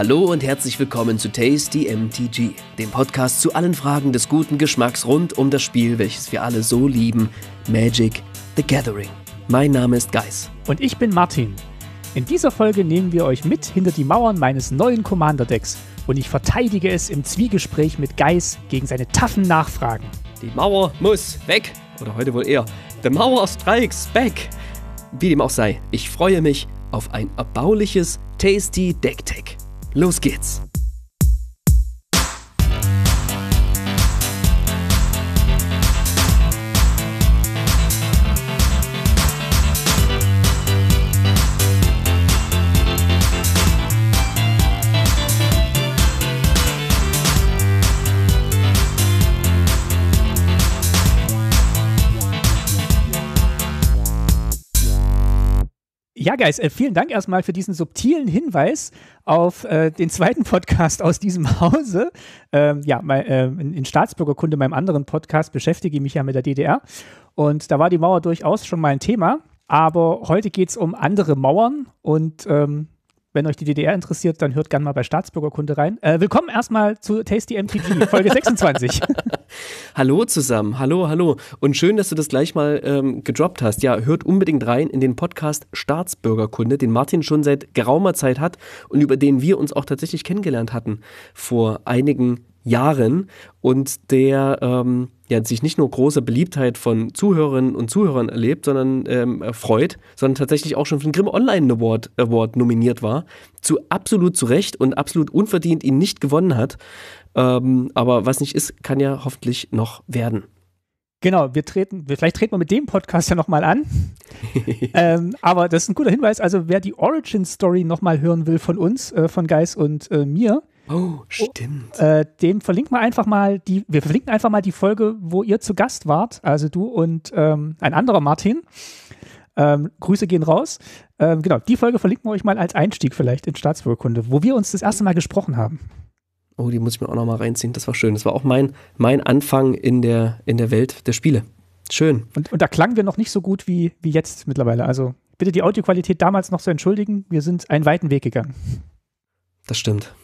Hallo und herzlich willkommen zu Tasty MTG, dem Podcast zu allen Fragen des guten Geschmacks rund um das Spiel, welches wir alle so lieben, Magic the Gathering. Mein Name ist Geis. Und ich bin Martin. In dieser Folge nehmen wir euch mit hinter die Mauern meines neuen Commander-Decks und ich verteidige es im Zwiegespräch mit Geis gegen seine taffen Nachfragen. Die Mauer muss weg, oder heute wohl eher, The Mauer strikes back. Wie dem auch sei, ich freue mich auf ein erbauliches Tasty Deck-Tech. Los geht's! Ja, Guys, äh, vielen Dank erstmal für diesen subtilen Hinweis auf äh, den zweiten Podcast aus diesem Hause. Ähm, ja, mein, äh, in, in, Staatsbürgerkunde, meinem anderen Podcast, beschäftige ich mich ja mit der DDR. Und da war die Mauer durchaus schon mal ein Thema. Aber heute geht es um andere Mauern und ähm, wenn euch die DDR interessiert, dann hört gerne mal bei Staatsbürgerkunde rein. Äh, willkommen erstmal zu Tasty MTG, Folge 26. hallo zusammen, hallo, hallo. Und schön, dass du das gleich mal ähm, gedroppt hast. Ja, hört unbedingt rein in den Podcast Staatsbürgerkunde, den Martin schon seit geraumer Zeit hat und über den wir uns auch tatsächlich kennengelernt hatten vor einigen Jahren. Und der. Ähm, ja sich nicht nur große Beliebtheit von Zuhörerinnen und Zuhörern erlebt, sondern ähm, erfreut, sondern tatsächlich auch schon für den Grimm Online Award, Award nominiert war, zu absolut zu Recht und absolut unverdient ihn nicht gewonnen hat. Ähm, aber was nicht ist, kann ja hoffentlich noch werden. Genau, wir treten, vielleicht treten wir mit dem Podcast ja nochmal an. ähm, aber das ist ein guter Hinweis. Also, wer die Origin Story nochmal hören will von uns, äh, von Guys und äh, mir, Oh, oh, stimmt. äh, dem verlinken wir einfach mal die, wir verlinken einfach mal die Folge, wo ihr zu Gast wart, also du und ähm, ein anderer Martin. Ähm, Grüße gehen raus. Ähm, genau, die Folge verlinken wir euch mal als Einstieg vielleicht in Staatsbürgerkunde, wo wir uns das erste Mal gesprochen haben. Oh, die muss ich mir auch nochmal reinziehen. Das war schön. Das war auch mein, mein Anfang in der, in der Welt der Spiele. Schön. Und, und da klangen wir noch nicht so gut wie, wie jetzt mittlerweile. Also bitte die Audioqualität damals noch zu entschuldigen. Wir sind einen weiten Weg gegangen. Das stimmt.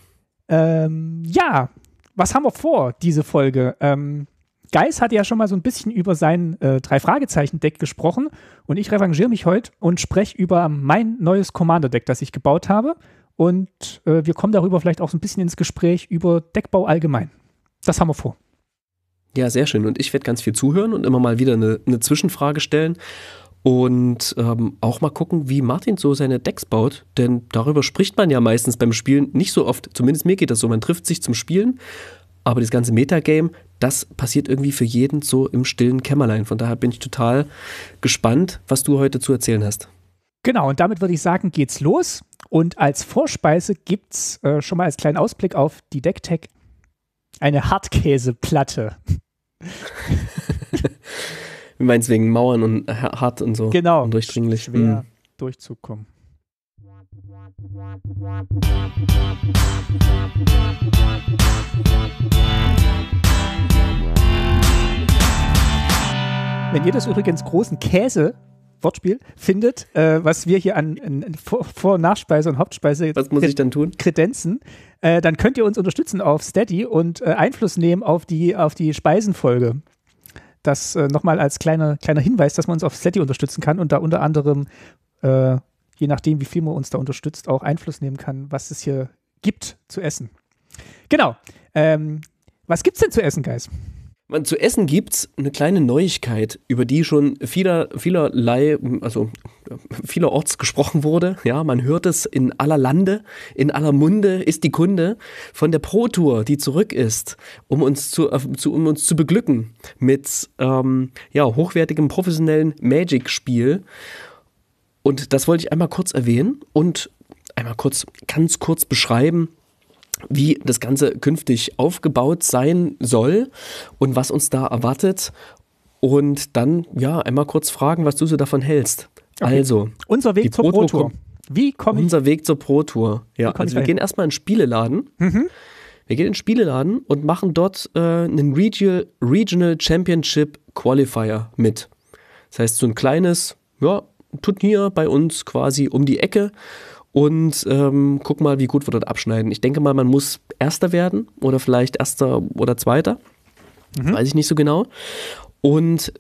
Ähm, ja, was haben wir vor, diese Folge? Ähm, Geis hat ja schon mal so ein bisschen über sein äh, Drei-Fragezeichen-Deck gesprochen und ich revanchiere mich heute und spreche über mein neues Commander-Deck, das ich gebaut habe. Und äh, wir kommen darüber vielleicht auch so ein bisschen ins Gespräch über Deckbau allgemein. Das haben wir vor. Ja, sehr schön. Und ich werde ganz viel zuhören und immer mal wieder eine, eine Zwischenfrage stellen und ähm, auch mal gucken, wie Martin so seine Decks baut, denn darüber spricht man ja meistens beim Spielen nicht so oft. Zumindest mir geht das so. Man trifft sich zum Spielen, aber das ganze Metagame, das passiert irgendwie für jeden so im stillen Kämmerlein. Von daher bin ich total gespannt, was du heute zu erzählen hast. Genau, und damit würde ich sagen, geht's los. Und als Vorspeise gibt's äh, schon mal als kleinen Ausblick auf die Decktech eine Hartkäseplatte. wie meinst wegen Mauern und hart und so. Genau. Und durchdringlich. Schwer mhm. durchzukommen. Wenn ihr das übrigens großen Käse Wortspiel findet, äh, was wir hier an, an Vor-, und Nachspeise und Hauptspeise was muss ich dann tun? kredenzen, äh, dann könnt ihr uns unterstützen auf Steady und äh, Einfluss nehmen auf die, auf die Speisenfolge das äh, nochmal als kleiner, kleiner Hinweis, dass man uns auf Slety unterstützen kann und da unter anderem, äh, je nachdem, wie viel man uns da unterstützt, auch Einfluss nehmen kann, was es hier gibt zu essen. Genau. Ähm, was gibt's denn zu essen, Guys? Man, zu essen gibt's eine kleine Neuigkeit, über die schon vieler, vielerlei, also vielerorts gesprochen wurde. Ja, man hört es in aller Lande, in aller Munde ist die Kunde von der Pro Tour, die zurück ist, um uns zu, äh, zu um uns zu beglücken mit ähm, ja, hochwertigem professionellen Magic-Spiel. Und das wollte ich einmal kurz erwähnen und einmal kurz, ganz kurz beschreiben, wie das Ganze künftig aufgebaut sein soll und was uns da erwartet. Und dann, ja, einmal kurz fragen, was du so davon hältst. Okay. Also, unser Weg zur Pro Tour. Wie kommt unser Weg zur Pro Tour? Ja, also wir gehen erstmal in Spieleladen. Mhm. Wir gehen in Spieleladen und machen dort äh, einen Regional, Regional Championship Qualifier mit. Das heißt, so ein kleines ja, Turnier bei uns quasi um die Ecke und ähm, guck mal, wie gut wir dort abschneiden. Ich denke mal, man muss Erster werden oder vielleicht Erster oder Zweiter. Mhm. Weiß ich nicht so genau. Und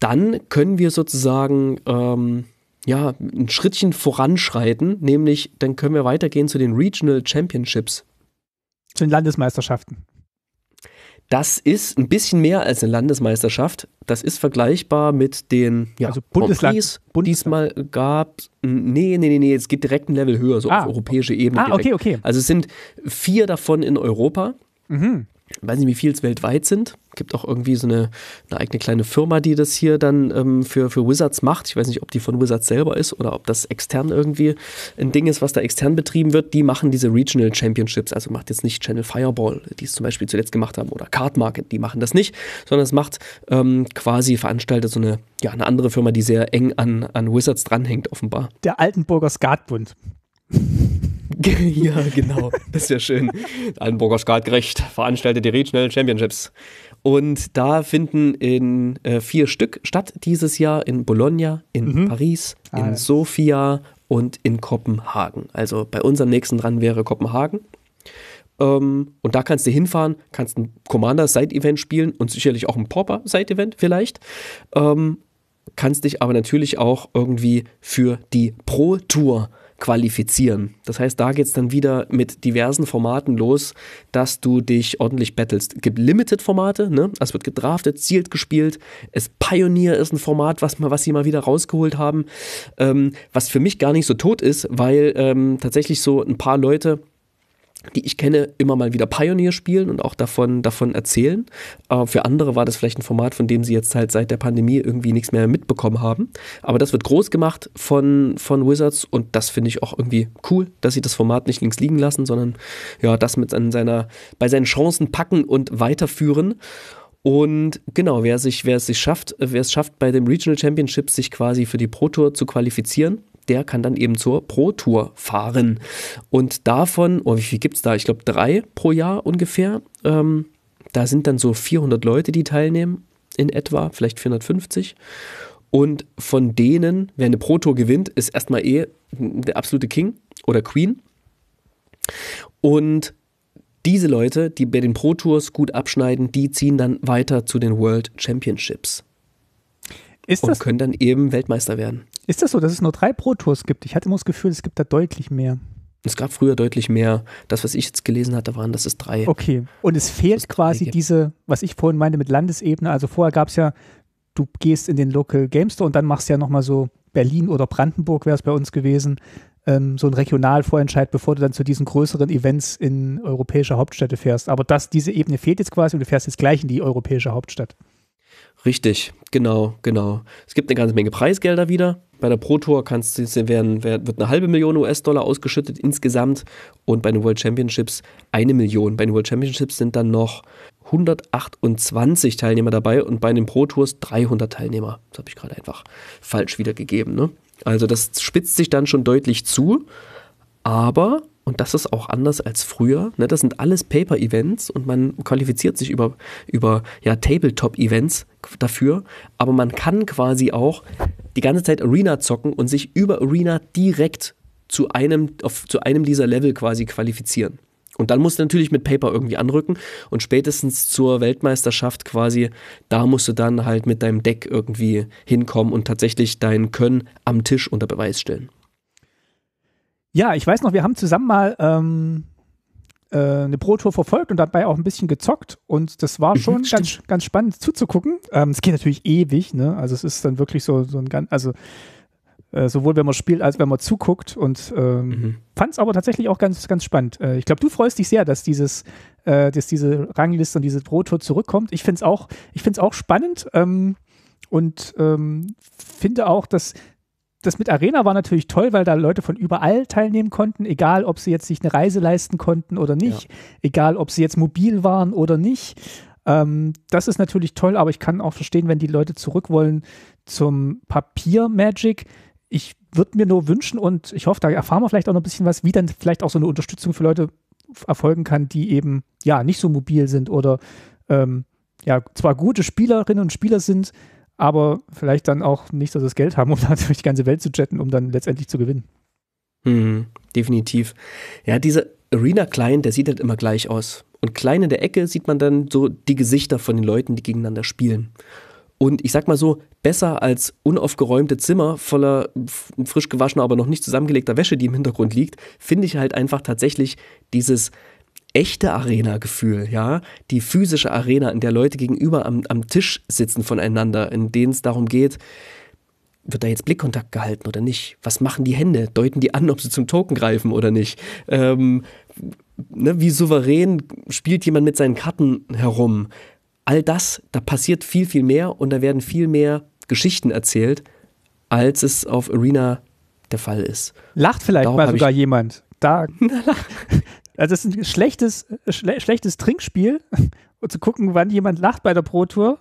dann können wir sozusagen ähm, ja, ein Schrittchen voranschreiten, nämlich dann können wir weitergehen zu den Regional Championships. Zu den Landesmeisterschaften. Das ist ein bisschen mehr als eine Landesmeisterschaft. Das ist vergleichbar mit den ja, also Bundesland, Prix, Bundesland. diesmal gab. Nee, nee, nee, nee, es geht direkt ein Level höher, so ah, auf europäische Ebene. Ah, direkt. okay, okay. Also es sind vier davon in Europa. Mhm. Ich weiß nicht, wie viel es weltweit sind gibt auch irgendwie so eine, eine eigene kleine Firma, die das hier dann ähm, für, für Wizards macht. Ich weiß nicht, ob die von Wizards selber ist oder ob das extern irgendwie ein Ding ist, was da extern betrieben wird. Die machen diese Regional Championships, also macht jetzt nicht Channel Fireball, die es zum Beispiel zuletzt gemacht haben, oder Card Market, die machen das nicht, sondern es macht ähm, quasi veranstaltet so eine, ja, eine andere Firma, die sehr eng an, an Wizards dranhängt, offenbar. Der Altenburger Skatbund. ja, genau. Das ist ja schön. Altenburger Skatgerecht veranstaltet die Regional Championships. Und da finden in äh, vier Stück statt dieses Jahr in Bologna, in mhm. Paris, in ah, Sofia und in Kopenhagen. Also bei unserem nächsten dran wäre Kopenhagen. Ähm, und da kannst du hinfahren, kannst ein Commander-Side-Event spielen und sicherlich auch ein Pauper-Side-Event vielleicht. Ähm, kannst dich aber natürlich auch irgendwie für die Pro-Tour qualifizieren. Das heißt, da geht es dann wieder mit diversen Formaten los, dass du dich ordentlich battlest. Es gibt Limited-Formate, ne? Es wird gedraftet, zielt gespielt. Es Pioneer ist ein Format, was, was sie mal wieder rausgeholt haben, ähm, was für mich gar nicht so tot ist, weil ähm, tatsächlich so ein paar Leute die ich kenne, immer mal wieder Pioneer spielen und auch davon, davon erzählen. Äh, für andere war das vielleicht ein Format, von dem sie jetzt halt seit der Pandemie irgendwie nichts mehr mitbekommen haben. Aber das wird groß gemacht von, von Wizards und das finde ich auch irgendwie cool, dass sie das Format nicht links liegen lassen, sondern ja, das mit an seiner, bei seinen Chancen packen und weiterführen. Und genau, wer, sich, wer es sich schafft, wer es schafft, bei dem Regional Championship sich quasi für die Pro Tour zu qualifizieren, der kann dann eben zur Pro Tour fahren. Und davon, oh, wie viel gibt es da? Ich glaube drei pro Jahr ungefähr. Ähm, da sind dann so 400 Leute, die teilnehmen, in etwa, vielleicht 450. Und von denen, wer eine Pro Tour gewinnt, ist erstmal eh der absolute King oder Queen. Und diese Leute, die bei den Pro Tours gut abschneiden, die ziehen dann weiter zu den World Championships. Ist und können dann eben Weltmeister werden. Ist das so, dass es nur drei Pro-Tours gibt? Ich hatte immer das Gefühl, es gibt da deutlich mehr. Es gab früher deutlich mehr. Das, was ich jetzt gelesen hatte, waren, dass es drei. Okay. Und es fehlt quasi diese, was ich vorhin meinte mit Landesebene. Also vorher gab es ja, du gehst in den Local Game Store und dann machst du ja nochmal so Berlin oder Brandenburg wäre es bei uns gewesen, ähm, so ein Regionalvorentscheid, bevor du dann zu diesen größeren Events in europäische Hauptstädte fährst. Aber das, diese Ebene fehlt jetzt quasi und du fährst jetzt gleich in die europäische Hauptstadt. Richtig, genau, genau. Es gibt eine ganze Menge Preisgelder wieder. Bei der Pro Tour kannst, werden, wird eine halbe Million US-Dollar ausgeschüttet insgesamt und bei den World Championships eine Million. Bei den World Championships sind dann noch 128 Teilnehmer dabei und bei den Pro Tours 300 Teilnehmer. Das habe ich gerade einfach falsch wiedergegeben. Ne? Also das spitzt sich dann schon deutlich zu, aber und das ist auch anders als früher. Ne? Das sind alles Paper-Events und man qualifiziert sich über, über ja, Tabletop-Events dafür. Aber man kann quasi auch die ganze Zeit Arena zocken und sich über Arena direkt zu einem, auf, zu einem dieser Level quasi qualifizieren. Und dann musst du natürlich mit Paper irgendwie anrücken und spätestens zur Weltmeisterschaft quasi, da musst du dann halt mit deinem Deck irgendwie hinkommen und tatsächlich dein Können am Tisch unter Beweis stellen. Ja, ich weiß noch, wir haben zusammen mal ähm, äh, eine Pro Tour verfolgt und dabei auch ein bisschen gezockt und das war mhm, schon mhm, ganz, ganz spannend zuzugucken. Ähm, es ähm, geht natürlich ewig, ne? Also es ist dann wirklich so, so ein ganz, also äh, sowohl wenn man spielt als wenn man zuguckt und ähm, mhm. fand es aber tatsächlich auch ganz, ganz spannend. Äh, ich glaube, du freust dich sehr, dass dieses, äh, dass diese Rangliste und diese Pro Tour zurückkommt. Ich finde es auch, ich finde auch spannend ähm, und ähm, finde auch, dass das mit Arena war natürlich toll, weil da Leute von überall teilnehmen konnten, egal ob sie jetzt sich eine Reise leisten konnten oder nicht, ja. egal ob sie jetzt mobil waren oder nicht. Ähm, das ist natürlich toll, aber ich kann auch verstehen, wenn die Leute zurück wollen zum Papier-Magic. Ich würde mir nur wünschen und ich hoffe, da erfahren wir vielleicht auch noch ein bisschen was, wie dann vielleicht auch so eine Unterstützung für Leute erfolgen kann, die eben ja nicht so mobil sind oder ähm, ja zwar gute Spielerinnen und Spieler sind, aber vielleicht dann auch nicht so das Geld haben, um dann durch die ganze Welt zu chatten, um dann letztendlich zu gewinnen. Hm, definitiv. Ja, dieser Arena-Client, der sieht halt immer gleich aus. Und klein in der Ecke sieht man dann so die Gesichter von den Leuten, die gegeneinander spielen. Und ich sag mal so, besser als unaufgeräumte Zimmer voller frisch gewaschener, aber noch nicht zusammengelegter Wäsche, die im Hintergrund liegt, finde ich halt einfach tatsächlich dieses echte Arena-Gefühl, ja, die physische Arena, in der Leute gegenüber am, am Tisch sitzen voneinander, in denen es darum geht, wird da jetzt Blickkontakt gehalten oder nicht? Was machen die Hände? Deuten die an, ob sie zum Token greifen oder nicht? Ähm, ne, wie souverän spielt jemand mit seinen Karten herum? All das, da passiert viel, viel mehr und da werden viel mehr Geschichten erzählt, als es auf Arena der Fall ist. Lacht vielleicht Darum mal sogar jemand. Da. Also es ist ein schlechtes, äh, schle schlechtes Trinkspiel, und zu gucken, wann jemand lacht bei der Pro-Tour.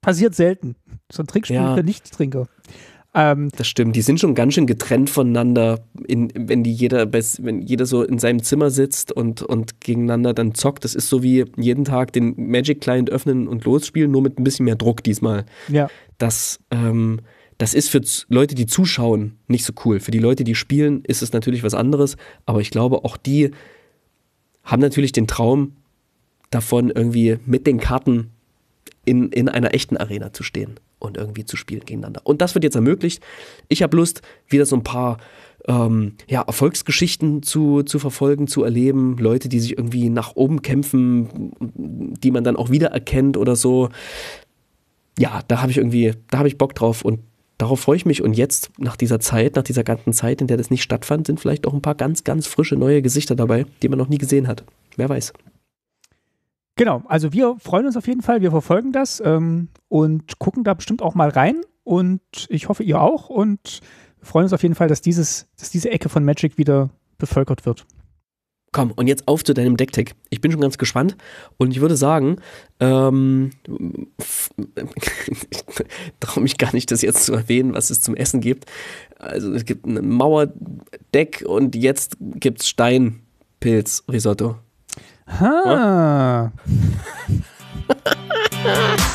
Passiert selten. So ein Trinkspiel ja. für Nicht-Trinker. Ähm, das stimmt, die sind schon ganz schön getrennt voneinander, in, wenn die jeder, wenn jeder so in seinem Zimmer sitzt und, und gegeneinander dann zockt. Das ist so wie jeden Tag den Magic Client öffnen und losspielen, nur mit ein bisschen mehr Druck diesmal. Ja. Das, ähm, das ist für Leute, die zuschauen, nicht so cool. Für die Leute, die spielen, ist es natürlich was anderes, aber ich glaube, auch die haben natürlich den Traum davon, irgendwie mit den Karten in, in einer echten Arena zu stehen und irgendwie zu spielen gegeneinander. Und das wird jetzt ermöglicht. Ich habe Lust, wieder so ein paar ähm, ja, Erfolgsgeschichten zu, zu verfolgen, zu erleben. Leute, die sich irgendwie nach oben kämpfen, die man dann auch wieder erkennt oder so. Ja, da habe ich irgendwie, da habe ich Bock drauf und Darauf freue ich mich. Und jetzt, nach dieser Zeit, nach dieser ganzen Zeit, in der das nicht stattfand, sind vielleicht auch ein paar ganz, ganz frische neue Gesichter dabei, die man noch nie gesehen hat. Wer weiß. Genau, also wir freuen uns auf jeden Fall, wir verfolgen das ähm, und gucken da bestimmt auch mal rein. Und ich hoffe, ihr auch. Und freuen uns auf jeden Fall, dass, dieses, dass diese Ecke von Magic wieder bevölkert wird. Komm, und jetzt auf zu deinem Decktick. Ich bin schon ganz gespannt und ich würde sagen, ähm, ich traue mich gar nicht, das jetzt zu erwähnen, was es zum Essen gibt. Also es gibt ein Mauerdeck und jetzt gibt es Steinpilz-Risotto. Ha! Ja?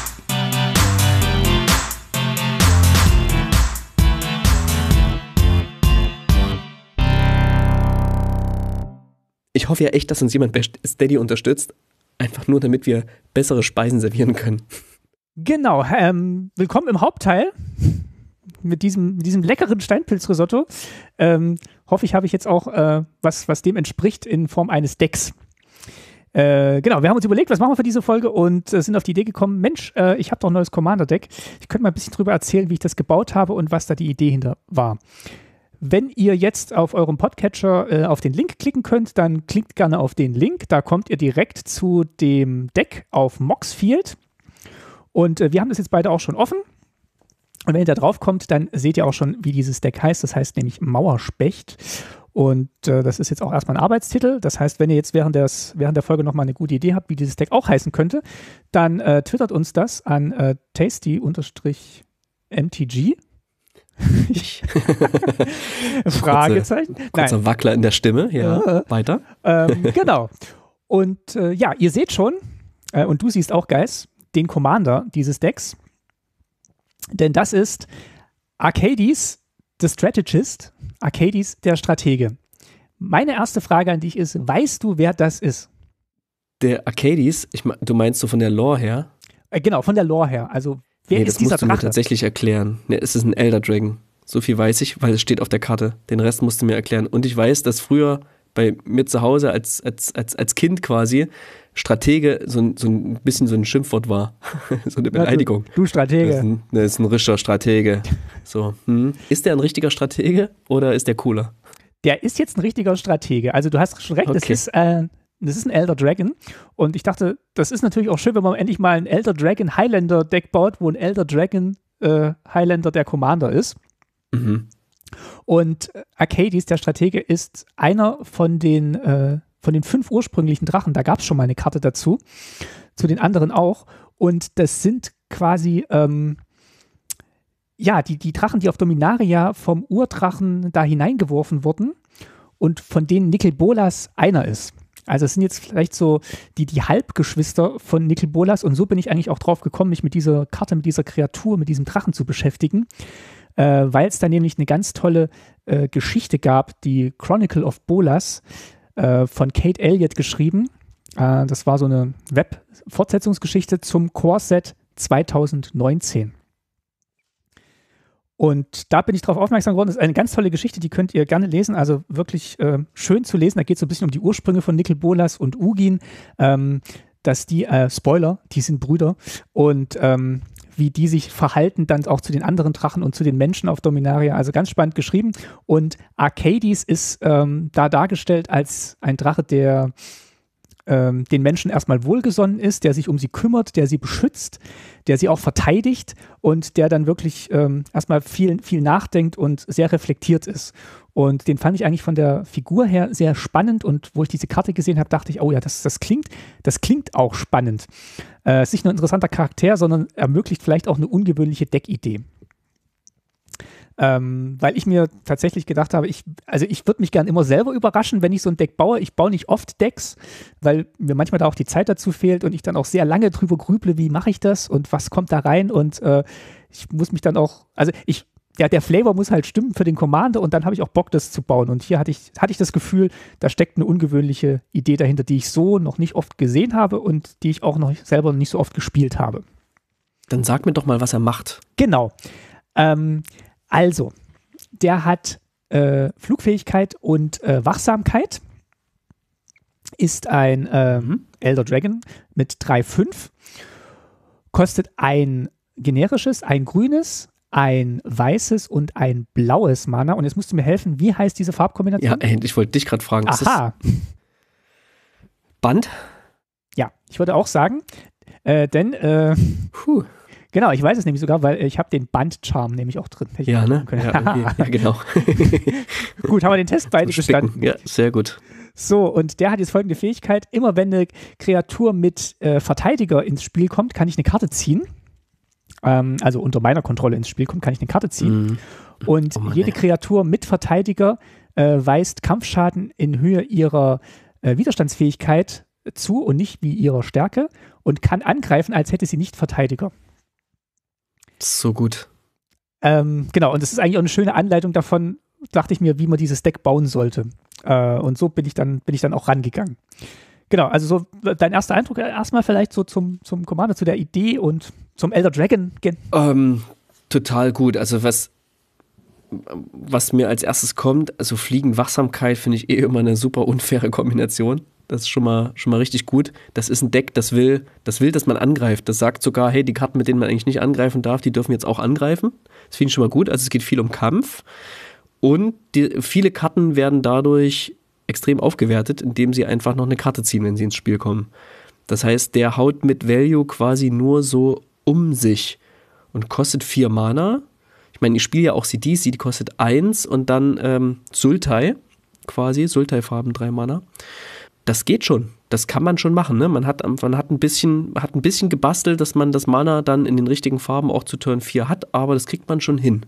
ich hoffe ja echt, dass uns jemand bei Steady unterstützt. Einfach nur, damit wir bessere Speisen servieren können. Genau. Ähm, willkommen im Hauptteil mit diesem, diesem leckeren Steinpilzrisotto. Ähm, hoffe ich, habe ich jetzt auch äh, was, was dem entspricht in Form eines Decks. Äh, genau, wir haben uns überlegt, was machen wir für diese Folge und äh, sind auf die Idee gekommen, Mensch, äh, ich habe doch ein neues Commander-Deck. Ich könnte mal ein bisschen drüber erzählen, wie ich das gebaut habe und was da die Idee hinter war. Wenn ihr jetzt auf eurem Podcatcher äh, auf den Link klicken könnt, dann klickt gerne auf den Link. Da kommt ihr direkt zu dem Deck auf Moxfield. Und äh, wir haben das jetzt beide auch schon offen. Und wenn ihr da drauf kommt, dann seht ihr auch schon, wie dieses Deck heißt. Das heißt nämlich Mauerspecht. Und äh, das ist jetzt auch erstmal ein Arbeitstitel. Das heißt, wenn ihr jetzt während, des, während der Folge nochmal eine gute Idee habt, wie dieses Deck auch heißen könnte, dann äh, twittert uns das an äh, tasty-mtg. Fragezeichen. Kurze, kurzer Wackler in der Stimme. Ja, ja. Äh, äh. weiter. Ähm, genau. Und äh, ja, ihr seht schon, äh, und du siehst auch, Guys, den Commander dieses Decks. Denn das ist Arcades, the Strategist, Arcades, der Stratege. Meine erste Frage an dich ist: Weißt du, wer das ist? Der Arcades, ich, du meinst so von der Lore her? Äh, genau, von der Lore her. Also, Wer nee, ist das dieser musst du Drache? mir tatsächlich erklären. Ne, es ist ein Elder Dragon. So viel weiß ich, weil es steht auf der Karte. Den Rest musst du mir erklären. Und ich weiß, dass früher bei mir zu Hause als, als, als, als Kind quasi Stratege so ein, so ein bisschen so ein Schimpfwort war. so eine Beleidigung. Du, du Stratege. Das ist, ein, das ein richtiger Stratege. So. Hm. Ist der ein richtiger Stratege oder ist der cooler? Der ist jetzt ein richtiger Stratege. Also du hast schon recht, okay. das ist äh, das ist ein Elder Dragon. Und ich dachte, das ist natürlich auch schön, wenn man endlich mal ein Elder Dragon Highlander Deck baut, wo ein Elder Dragon äh, Highlander der Commander ist. Mhm. Und äh, Arcades, der Stratege, ist einer von den, äh, von den fünf ursprünglichen Drachen. Da gab es schon mal eine Karte dazu, zu den anderen auch. Und das sind quasi, ähm, ja, die, die Drachen, die auf Dominaria vom Urdrachen da hineingeworfen wurden und von denen Nickel Bolas einer ist. Also es sind jetzt vielleicht so die, die Halbgeschwister von Nickel Bolas und so bin ich eigentlich auch drauf gekommen, mich mit dieser Karte, mit dieser Kreatur, mit diesem Drachen zu beschäftigen, äh, weil es da nämlich eine ganz tolle äh, Geschichte gab, die Chronicle of Bolas äh, von Kate Elliott geschrieben. Äh, das war so eine Web-Fortsetzungsgeschichte zum Core-Set 2019. Und da bin ich darauf aufmerksam geworden. Das ist eine ganz tolle Geschichte, die könnt ihr gerne lesen. Also wirklich äh, schön zu lesen. Da geht es so ein bisschen um die Ursprünge von Nickel Bolas und Ugin. Ähm, dass die, äh, Spoiler, die sind Brüder. Und ähm, wie die sich verhalten dann auch zu den anderen Drachen und zu den Menschen auf Dominaria. Also ganz spannend geschrieben. Und Arcades ist ähm, da dargestellt als ein Drache, der ähm, den Menschen erstmal wohlgesonnen ist, der sich um sie kümmert, der sie beschützt, der sie auch verteidigt und der dann wirklich ähm, erstmal viel, viel nachdenkt und sehr reflektiert ist. Und den fand ich eigentlich von der Figur her sehr spannend und wo ich diese Karte gesehen habe, dachte ich, oh ja, das, das klingt, das klingt auch spannend. Äh, ist nicht nur ein interessanter Charakter, sondern ermöglicht vielleicht auch eine ungewöhnliche Deckidee. Ähm, weil ich mir tatsächlich gedacht habe, ich, also ich würde mich gerne immer selber überraschen, wenn ich so ein Deck baue. Ich baue nicht oft Decks, weil mir manchmal da auch die Zeit dazu fehlt und ich dann auch sehr lange drüber grüble, wie mache ich das und was kommt da rein und äh, ich muss mich dann auch, also ich, ja, der Flavor muss halt stimmen für den Commander und dann habe ich auch Bock, das zu bauen. Und hier hatte ich, hatte ich das Gefühl, da steckt eine ungewöhnliche Idee dahinter, die ich so noch nicht oft gesehen habe und die ich auch noch selber nicht so oft gespielt habe. Dann sag mir doch mal, was er macht. Genau. Ähm, also, der hat äh, Flugfähigkeit und äh, Wachsamkeit. Ist ein ähm, mhm. Elder Dragon mit 3,5. Kostet ein generisches, ein grünes, ein weißes und ein blaues Mana. Und jetzt musst du mir helfen, wie heißt diese Farbkombination? Ja, ich wollte dich gerade fragen. Aha. Band? Ja, ich würde auch sagen, äh, denn äh, Genau, ich weiß es nämlich sogar, weil ich habe den Bandcharm nämlich auch drin. ja, ne? Ja, okay. ja, genau. gut, haben wir den Test beide bestanden. Ja, sehr gut. So, und der hat jetzt folgende Fähigkeit. Immer wenn eine Kreatur mit äh, Verteidiger ins Spiel kommt, kann ich eine Karte ziehen. Ähm, also unter meiner Kontrolle ins Spiel kommt, kann ich eine Karte ziehen. Mhm. Und oh Mann, jede ey. Kreatur mit Verteidiger äh, weist Kampfschaden in Höhe ihrer äh, Widerstandsfähigkeit zu und nicht wie ihrer Stärke und kann angreifen, als hätte sie nicht Verteidiger. So gut. Ähm, genau, und das ist eigentlich auch eine schöne Anleitung davon, dachte ich mir, wie man dieses Deck bauen sollte. Äh, und so bin ich dann, bin ich dann auch rangegangen. Genau, also so dein erster Eindruck erstmal vielleicht so zum, zum Commander, zu der Idee und zum Elder Dragon. Ähm, total gut. Also was, was mir als erstes kommt, also Fliegen, Wachsamkeit finde ich eh immer eine super unfaire Kombination. Das ist schon mal, schon mal richtig gut. Das ist ein Deck, das will, das will, dass man angreift. Das sagt sogar, hey, die Karten, mit denen man eigentlich nicht angreifen darf, die dürfen jetzt auch angreifen. Das finde ich schon mal gut. Also es geht viel um Kampf. Und die, viele Karten werden dadurch extrem aufgewertet, indem sie einfach noch eine Karte ziehen, wenn sie ins Spiel kommen. Das heißt, der haut mit Value quasi nur so um sich und kostet vier Mana. Ich meine, ich spiele ja auch CDs, sie kostet eins und dann ähm, Sultai quasi, Sultai-Farben drei Mana das geht schon. Das kann man schon machen. Ne? Man, hat, man hat, ein bisschen, hat ein bisschen gebastelt, dass man das Mana dann in den richtigen Farben auch zu Turn 4 hat, aber das kriegt man schon hin.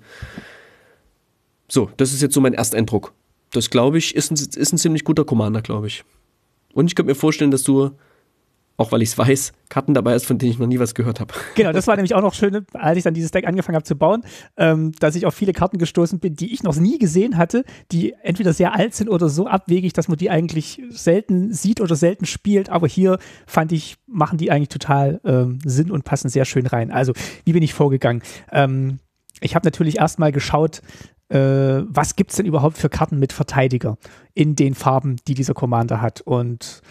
So, das ist jetzt so mein Ersteindruck. Das, glaube ich, ist ein, ist ein ziemlich guter Commander, glaube ich. Und ich könnte mir vorstellen, dass du auch weil ich es weiß, Karten dabei ist, von denen ich noch nie was gehört habe. Genau, das war nämlich auch noch schön, ne, als ich dann dieses Deck angefangen habe zu bauen, ähm, dass ich auf viele Karten gestoßen bin, die ich noch nie gesehen hatte, die entweder sehr alt sind oder so abwegig, dass man die eigentlich selten sieht oder selten spielt. Aber hier fand ich, machen die eigentlich total ähm, Sinn und passen sehr schön rein. Also, wie bin ich vorgegangen? Ähm, ich habe natürlich erstmal geschaut, äh, was gibt es denn überhaupt für Karten mit Verteidiger in den Farben, die dieser Commander hat. Und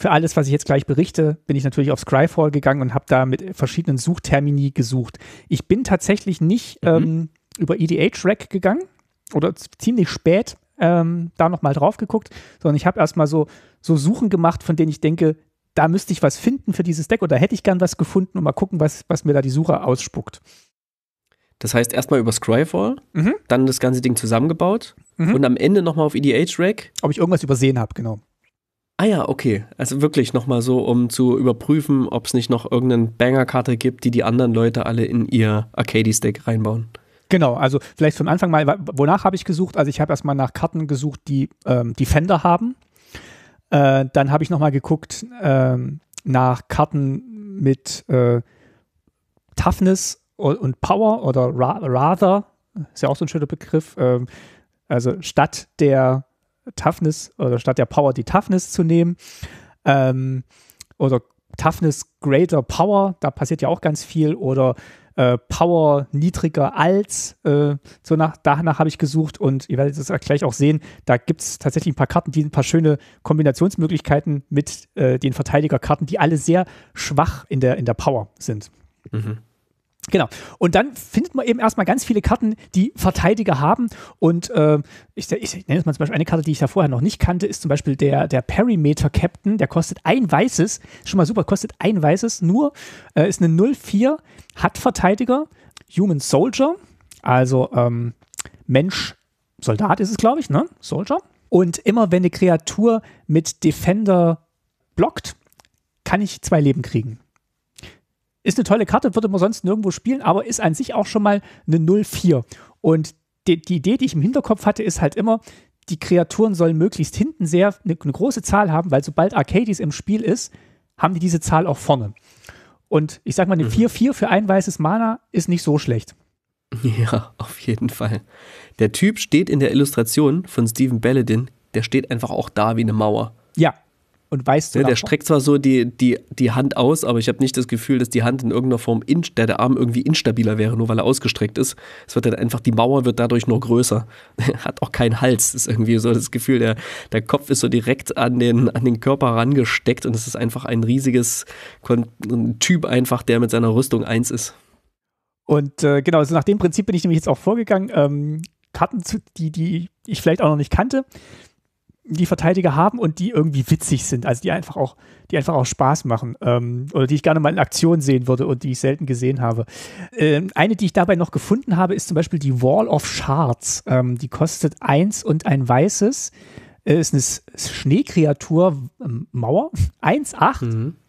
für alles, was ich jetzt gleich berichte, bin ich natürlich auf Scryfall gegangen und habe da mit verschiedenen Suchtermini gesucht. Ich bin tatsächlich nicht mhm. ähm, über EDH-Rack gegangen oder ziemlich spät ähm, da nochmal drauf geguckt, sondern ich habe erstmal so, so Suchen gemacht, von denen ich denke, da müsste ich was finden für dieses Deck oder hätte ich gern was gefunden und mal gucken, was, was mir da die Suche ausspuckt. Das heißt, erstmal über Scryfall, mhm. dann das ganze Ding zusammengebaut mhm. und am Ende nochmal auf EDH-Rack. Ob ich irgendwas übersehen habe, genau. Ah ja, okay. Also wirklich nochmal so, um zu überprüfen, ob es nicht noch irgendeine Banger-Karte gibt, die die anderen Leute alle in ihr Arcade-Stack reinbauen. Genau, also vielleicht von Anfang mal, wonach habe ich gesucht? Also ich habe erstmal nach Karten gesucht, die ähm, Defender haben. Äh, dann habe ich nochmal geguckt ähm, nach Karten mit äh, Toughness und Power oder ra Rather, ist ja auch so ein schöner Begriff. Ähm, also statt der Toughness oder statt der Power die Toughness zu nehmen. Ähm, oder Toughness Greater Power, da passiert ja auch ganz viel. Oder äh, Power niedriger als, äh, so nach, danach habe ich gesucht und ihr werdet es gleich auch sehen, da gibt es tatsächlich ein paar Karten, die ein paar schöne Kombinationsmöglichkeiten mit äh, den Verteidigerkarten, die alle sehr schwach in der, in der Power sind. Mhm. Genau. Und dann findet man eben erstmal ganz viele Karten, die Verteidiger haben. Und äh, ich, ich, nenne jetzt mal zum Beispiel eine Karte, die ich ja vorher noch nicht kannte, ist zum Beispiel der, der Perimeter Captain. Der kostet ein weißes. Schon mal super, kostet ein weißes. Nur äh, ist eine 0-4, hat Verteidiger, Human Soldier, also ähm, Mensch, Soldat ist es, glaube ich, ne? Soldier. Und immer wenn eine Kreatur mit Defender blockt, kann ich zwei Leben kriegen. Ist eine tolle Karte, würde man sonst nirgendwo spielen, aber ist an sich auch schon mal eine 0-4. Und die, die Idee, die ich im Hinterkopf hatte, ist halt immer, die Kreaturen sollen möglichst hinten sehr eine, eine, große Zahl haben, weil sobald Arcadis im Spiel ist, haben die diese Zahl auch vorne. Und ich sag mal, eine 4-4 mhm. für ein weißes Mana ist nicht so schlecht. Ja, auf jeden Fall. Der Typ steht in der Illustration von Stephen Balladin, der steht einfach auch da wie eine Mauer. Ja, und weißt du. Ja, der streckt zwar so die, die, die Hand aus, aber ich habe nicht das Gefühl, dass die Hand in irgendeiner Form, in, der, der Arm irgendwie instabiler wäre, nur weil er ausgestreckt ist. Es wird dann einfach, die Mauer wird dadurch nur größer. Hat auch keinen Hals. Das ist irgendwie so das Gefühl, der, der Kopf ist so direkt an den, an den Körper rangesteckt und es ist einfach ein riesiges ein Typ, einfach, der mit seiner Rüstung eins ist. Und äh, genau, also nach dem Prinzip bin ich nämlich jetzt auch vorgegangen. Ähm, Karten, zu, die, die ich vielleicht auch noch nicht kannte, die Verteidiger haben und die irgendwie witzig sind, also die einfach auch, die einfach auch Spaß machen ähm, oder die ich gerne mal in Aktion sehen würde und die ich selten gesehen habe. Ähm, eine, die ich dabei noch gefunden habe, ist zum Beispiel die Wall of Shards. Ähm, die kostet eins und ein weißes. Äh, ist eine Schneekreatur, ähm, Mauer, 1,8.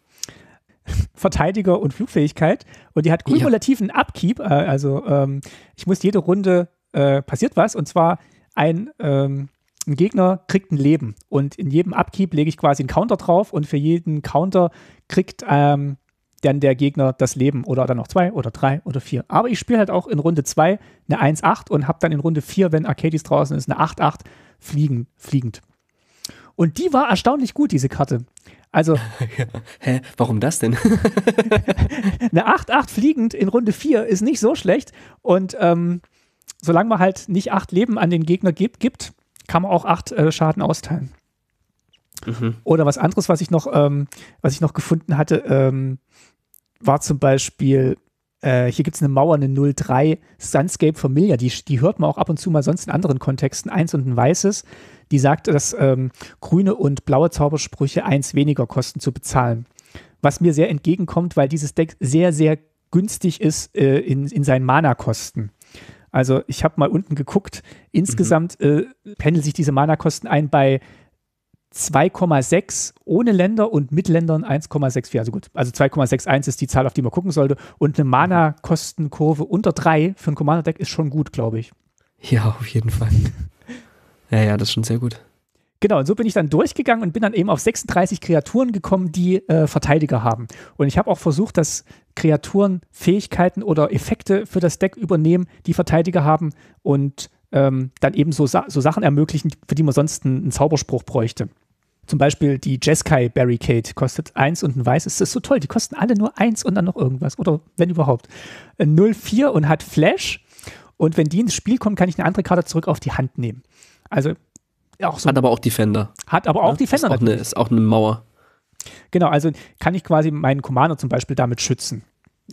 Mhm. Verteidiger und Flugfähigkeit und die hat kumulativen ja. Upkeep, äh, also ähm, ich muss jede Runde äh, passiert was und zwar ein ähm, ein Gegner kriegt ein Leben und in jedem Upkeep lege ich quasi einen Counter drauf und für jeden Counter kriegt ähm, dann der Gegner das Leben oder dann noch zwei oder drei oder vier. Aber ich spiele halt auch in Runde zwei eine 1-8 und habe dann in Runde vier, wenn Arcadis draußen ist, eine 8-8 fliegen, fliegend. Und die war erstaunlich gut, diese Karte. Also. Ja. Hä, warum das denn? eine 8-8 fliegend in Runde 4 ist nicht so schlecht. Und ähm, solange man halt nicht acht Leben an den Gegner gibt, gibt kann man auch acht äh, Schaden austeilen. Mhm. Oder was anderes, was ich noch, ähm, was ich noch gefunden hatte, ähm, war zum Beispiel, äh, hier gibt es eine Mauer, eine 03 Sunscape Familia, die, die hört man auch ab und zu mal sonst in anderen Kontexten, eins und ein weißes, die sagt, dass ähm, grüne und blaue Zaubersprüche eins weniger kosten zu bezahlen. Was mir sehr entgegenkommt, weil dieses Deck sehr, sehr günstig ist äh, in, in seinen Mana-Kosten. Also ich habe mal unten geguckt, insgesamt mhm. äh, pendeln sich diese Mana-Kosten ein bei 2,6 ohne Länder und mit Ländern 1,64. Also gut, also 2,61 ist die Zahl, auf die man gucken sollte. Und eine Mana-Kostenkurve unter 3 für ein Commander-Deck ist schon gut, glaube ich. Ja, auf jeden Fall. ja, ja, das ist schon sehr gut. Genau, und so bin ich dann durchgegangen und bin dann eben auf 36 Kreaturen gekommen, die äh, Verteidiger haben. Und ich habe auch versucht, das Kreaturen Fähigkeiten oder Effekte für das Deck übernehmen, die Verteidiger haben und ähm, dann eben so, so Sachen ermöglichen, für die man sonst einen, einen Zauberspruch bräuchte. Zum Beispiel die Jeskai Barricade kostet 1 und ein Weiß. Das ist so toll. Die kosten alle nur 1 und dann noch irgendwas. Oder wenn überhaupt. 0,4 äh, und hat Flash. Und wenn die ins Spiel kommen, kann ich eine andere Karte zurück auf die Hand nehmen. Also auch so. Hat aber auch Defender. Hat aber auch ja, ne? Defender. Ist auch, eine, ist auch eine Mauer. Genau, also kann ich quasi meinen Commander zum Beispiel damit schützen.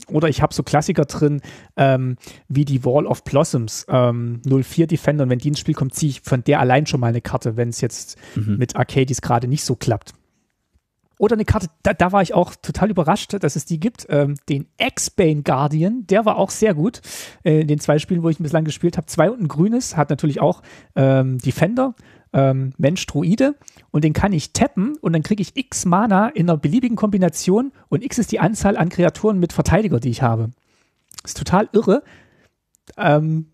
Oder ich habe so Klassiker drin, ähm, wie die Wall of Blossoms, ähm, 04 Defender. Und wenn die ins Spiel kommt, ziehe ich von der allein schon mal eine Karte, wenn es jetzt mhm. mit Arcadis gerade nicht so klappt. Oder eine Karte, da, da, war ich auch total überrascht, dass es die gibt. Ähm, den X-Bane Guardian, der war auch sehr gut äh, in den zwei Spielen, wo ich bislang gespielt habe. Zwei und ein grünes, hat natürlich auch ähm, Defender, ähm, Mensch, Druide. Und den kann ich tappen und dann kriege ich X Mana in einer beliebigen Kombination. Und X ist die Anzahl an Kreaturen mit Verteidiger, die ich habe. Ist total irre. Ähm,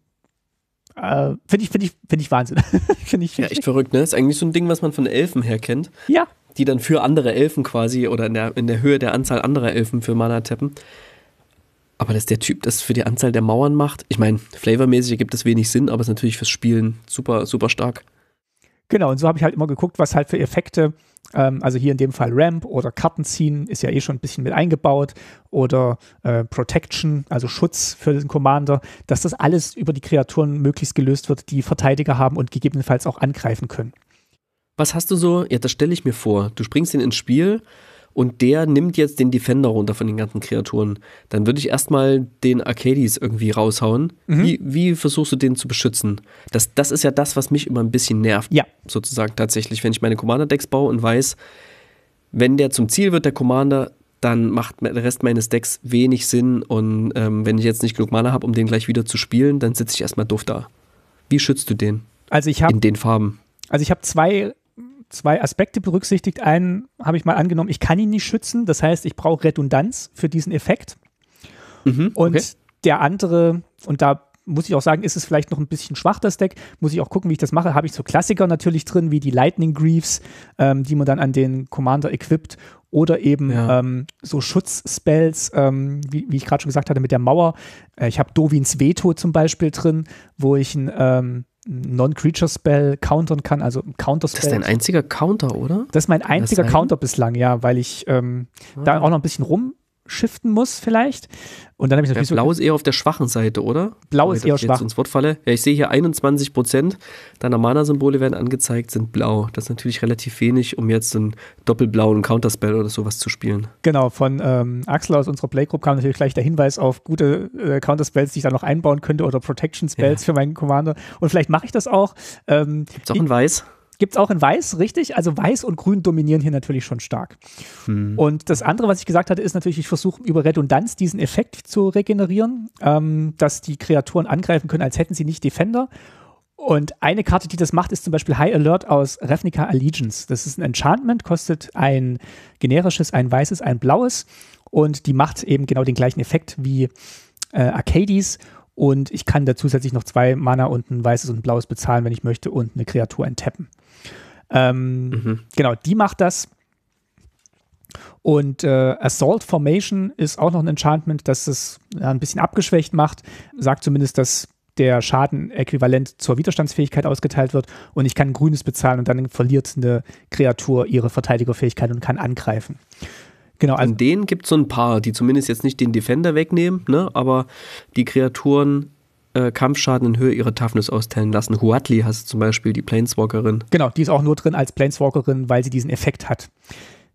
äh, finde ich, finde ich, finde ich Wahnsinn. finde ich, find ja, echt ich. verrückt, ne? Ist eigentlich so ein Ding, was man von Elfen her kennt. Ja, die dann für andere Elfen quasi oder in der, in der Höhe der Anzahl anderer Elfen für Mana tappen. Aber dass der Typ das für die Anzahl der Mauern macht, ich meine, flavormäßig ergibt das wenig Sinn, aber es ist natürlich fürs Spielen super, super stark. Genau, und so habe ich halt immer geguckt, was halt für Effekte, ähm, also hier in dem Fall Ramp oder Karten ziehen, ist ja eh schon ein bisschen mit eingebaut, oder äh, Protection, also Schutz für den Commander, dass das alles über die Kreaturen möglichst gelöst wird, die Verteidiger haben und gegebenenfalls auch angreifen können was hast du so? Ja, das stelle ich mir vor. Du springst ihn ins Spiel und der nimmt jetzt den Defender runter von den ganzen Kreaturen. Dann würde ich erstmal den Arcadis irgendwie raushauen. Mhm. Wie, wie, versuchst du den zu beschützen? Das, das ist ja das, was mich immer ein bisschen nervt. Ja. Sozusagen tatsächlich, wenn ich meine Commander-Decks baue und weiß, wenn der zum Ziel wird, der Commander, dann macht der Rest meines Decks wenig Sinn. Und ähm, wenn ich jetzt nicht genug Mana habe, um den gleich wieder zu spielen, dann sitze ich erstmal doof da. Wie schützt du den? Also ich habe. In den Farben. Also ich habe zwei zwei Aspekte berücksichtigt. Einen habe ich mal angenommen, ich kann ihn nicht schützen. Das heißt, ich brauche Redundanz für diesen Effekt. Mhm, und okay. der andere, und da muss ich auch sagen, ist es vielleicht noch ein bisschen schwach, das Deck. Muss ich auch gucken, wie ich das mache. Habe ich so Klassiker natürlich drin, wie die Lightning Greaves, ähm, die man dann an den Commander equipt. Oder eben ja. ähm, so Schutzspells, ähm, wie, wie, ich gerade schon gesagt hatte, mit der Mauer. Äh, ich habe Dovins Veto zum Beispiel drin, wo ich ein ähm, Non-Creature-Spell countern kann, also Counter-Spell. Das ist dein einziger Counter, oder? Das ist mein einziger Counter bislang, ja, weil ich ähm, ah. da auch noch ein bisschen rum shiften muss vielleicht. Und dann habe ich natürlich ja, Blau ist eher auf der schwachen Seite, oder? Blau ist eher schwach. Ins Wort falle. Ja, ich sehe hier 21 Prozent deiner Mana-Symbole werden angezeigt, sind blau. Das ist natürlich relativ wenig, um jetzt einen doppelblauen Counterspell oder sowas zu spielen. Genau, von ähm, Axel aus unserer Playgroup kam natürlich gleich der Hinweis auf gute äh, Counterspells, die ich da noch einbauen könnte oder Protection-Spells ja. für meinen Commander. Und vielleicht mache ich das auch. Ähm, es auch in Weiß? Gibt es auch in Weiß, richtig? Also Weiß und Grün dominieren hier natürlich schon stark. Hm. Und das andere, was ich gesagt hatte, ist natürlich, ich versuche über Redundanz diesen Effekt zu regenerieren, ähm, dass die Kreaturen angreifen können, als hätten sie nicht Defender. Und eine Karte, die das macht, ist zum Beispiel High Alert aus Ravnica Allegiance. Das ist ein Enchantment, kostet ein generisches, ein weißes, ein blaues. Und die macht eben genau den gleichen Effekt wie äh, Arcades und ich kann da zusätzlich noch zwei Mana und ein weißes und ein blaues bezahlen, wenn ich möchte, und eine Kreatur enttappen. Ähm, mhm. Genau, die macht das. Und äh, Assault Formation ist auch noch ein Enchantment, das es ja, ein bisschen abgeschwächt macht. Sagt zumindest, dass der Schaden äquivalent zur Widerstandsfähigkeit ausgeteilt wird und ich kann ein grünes bezahlen und dann verliert eine Kreatur ihre Verteidigerfähigkeit und kann angreifen. Genau, also An denen gibt es so ein paar, die zumindest jetzt nicht den Defender wegnehmen, ne? aber die Kreaturen äh, Kampfschaden in Höhe ihrer Toughness austeilen lassen. Huatli hast du zum Beispiel die Planeswalkerin. Genau, die ist auch nur drin als Planeswalkerin, weil sie diesen Effekt hat.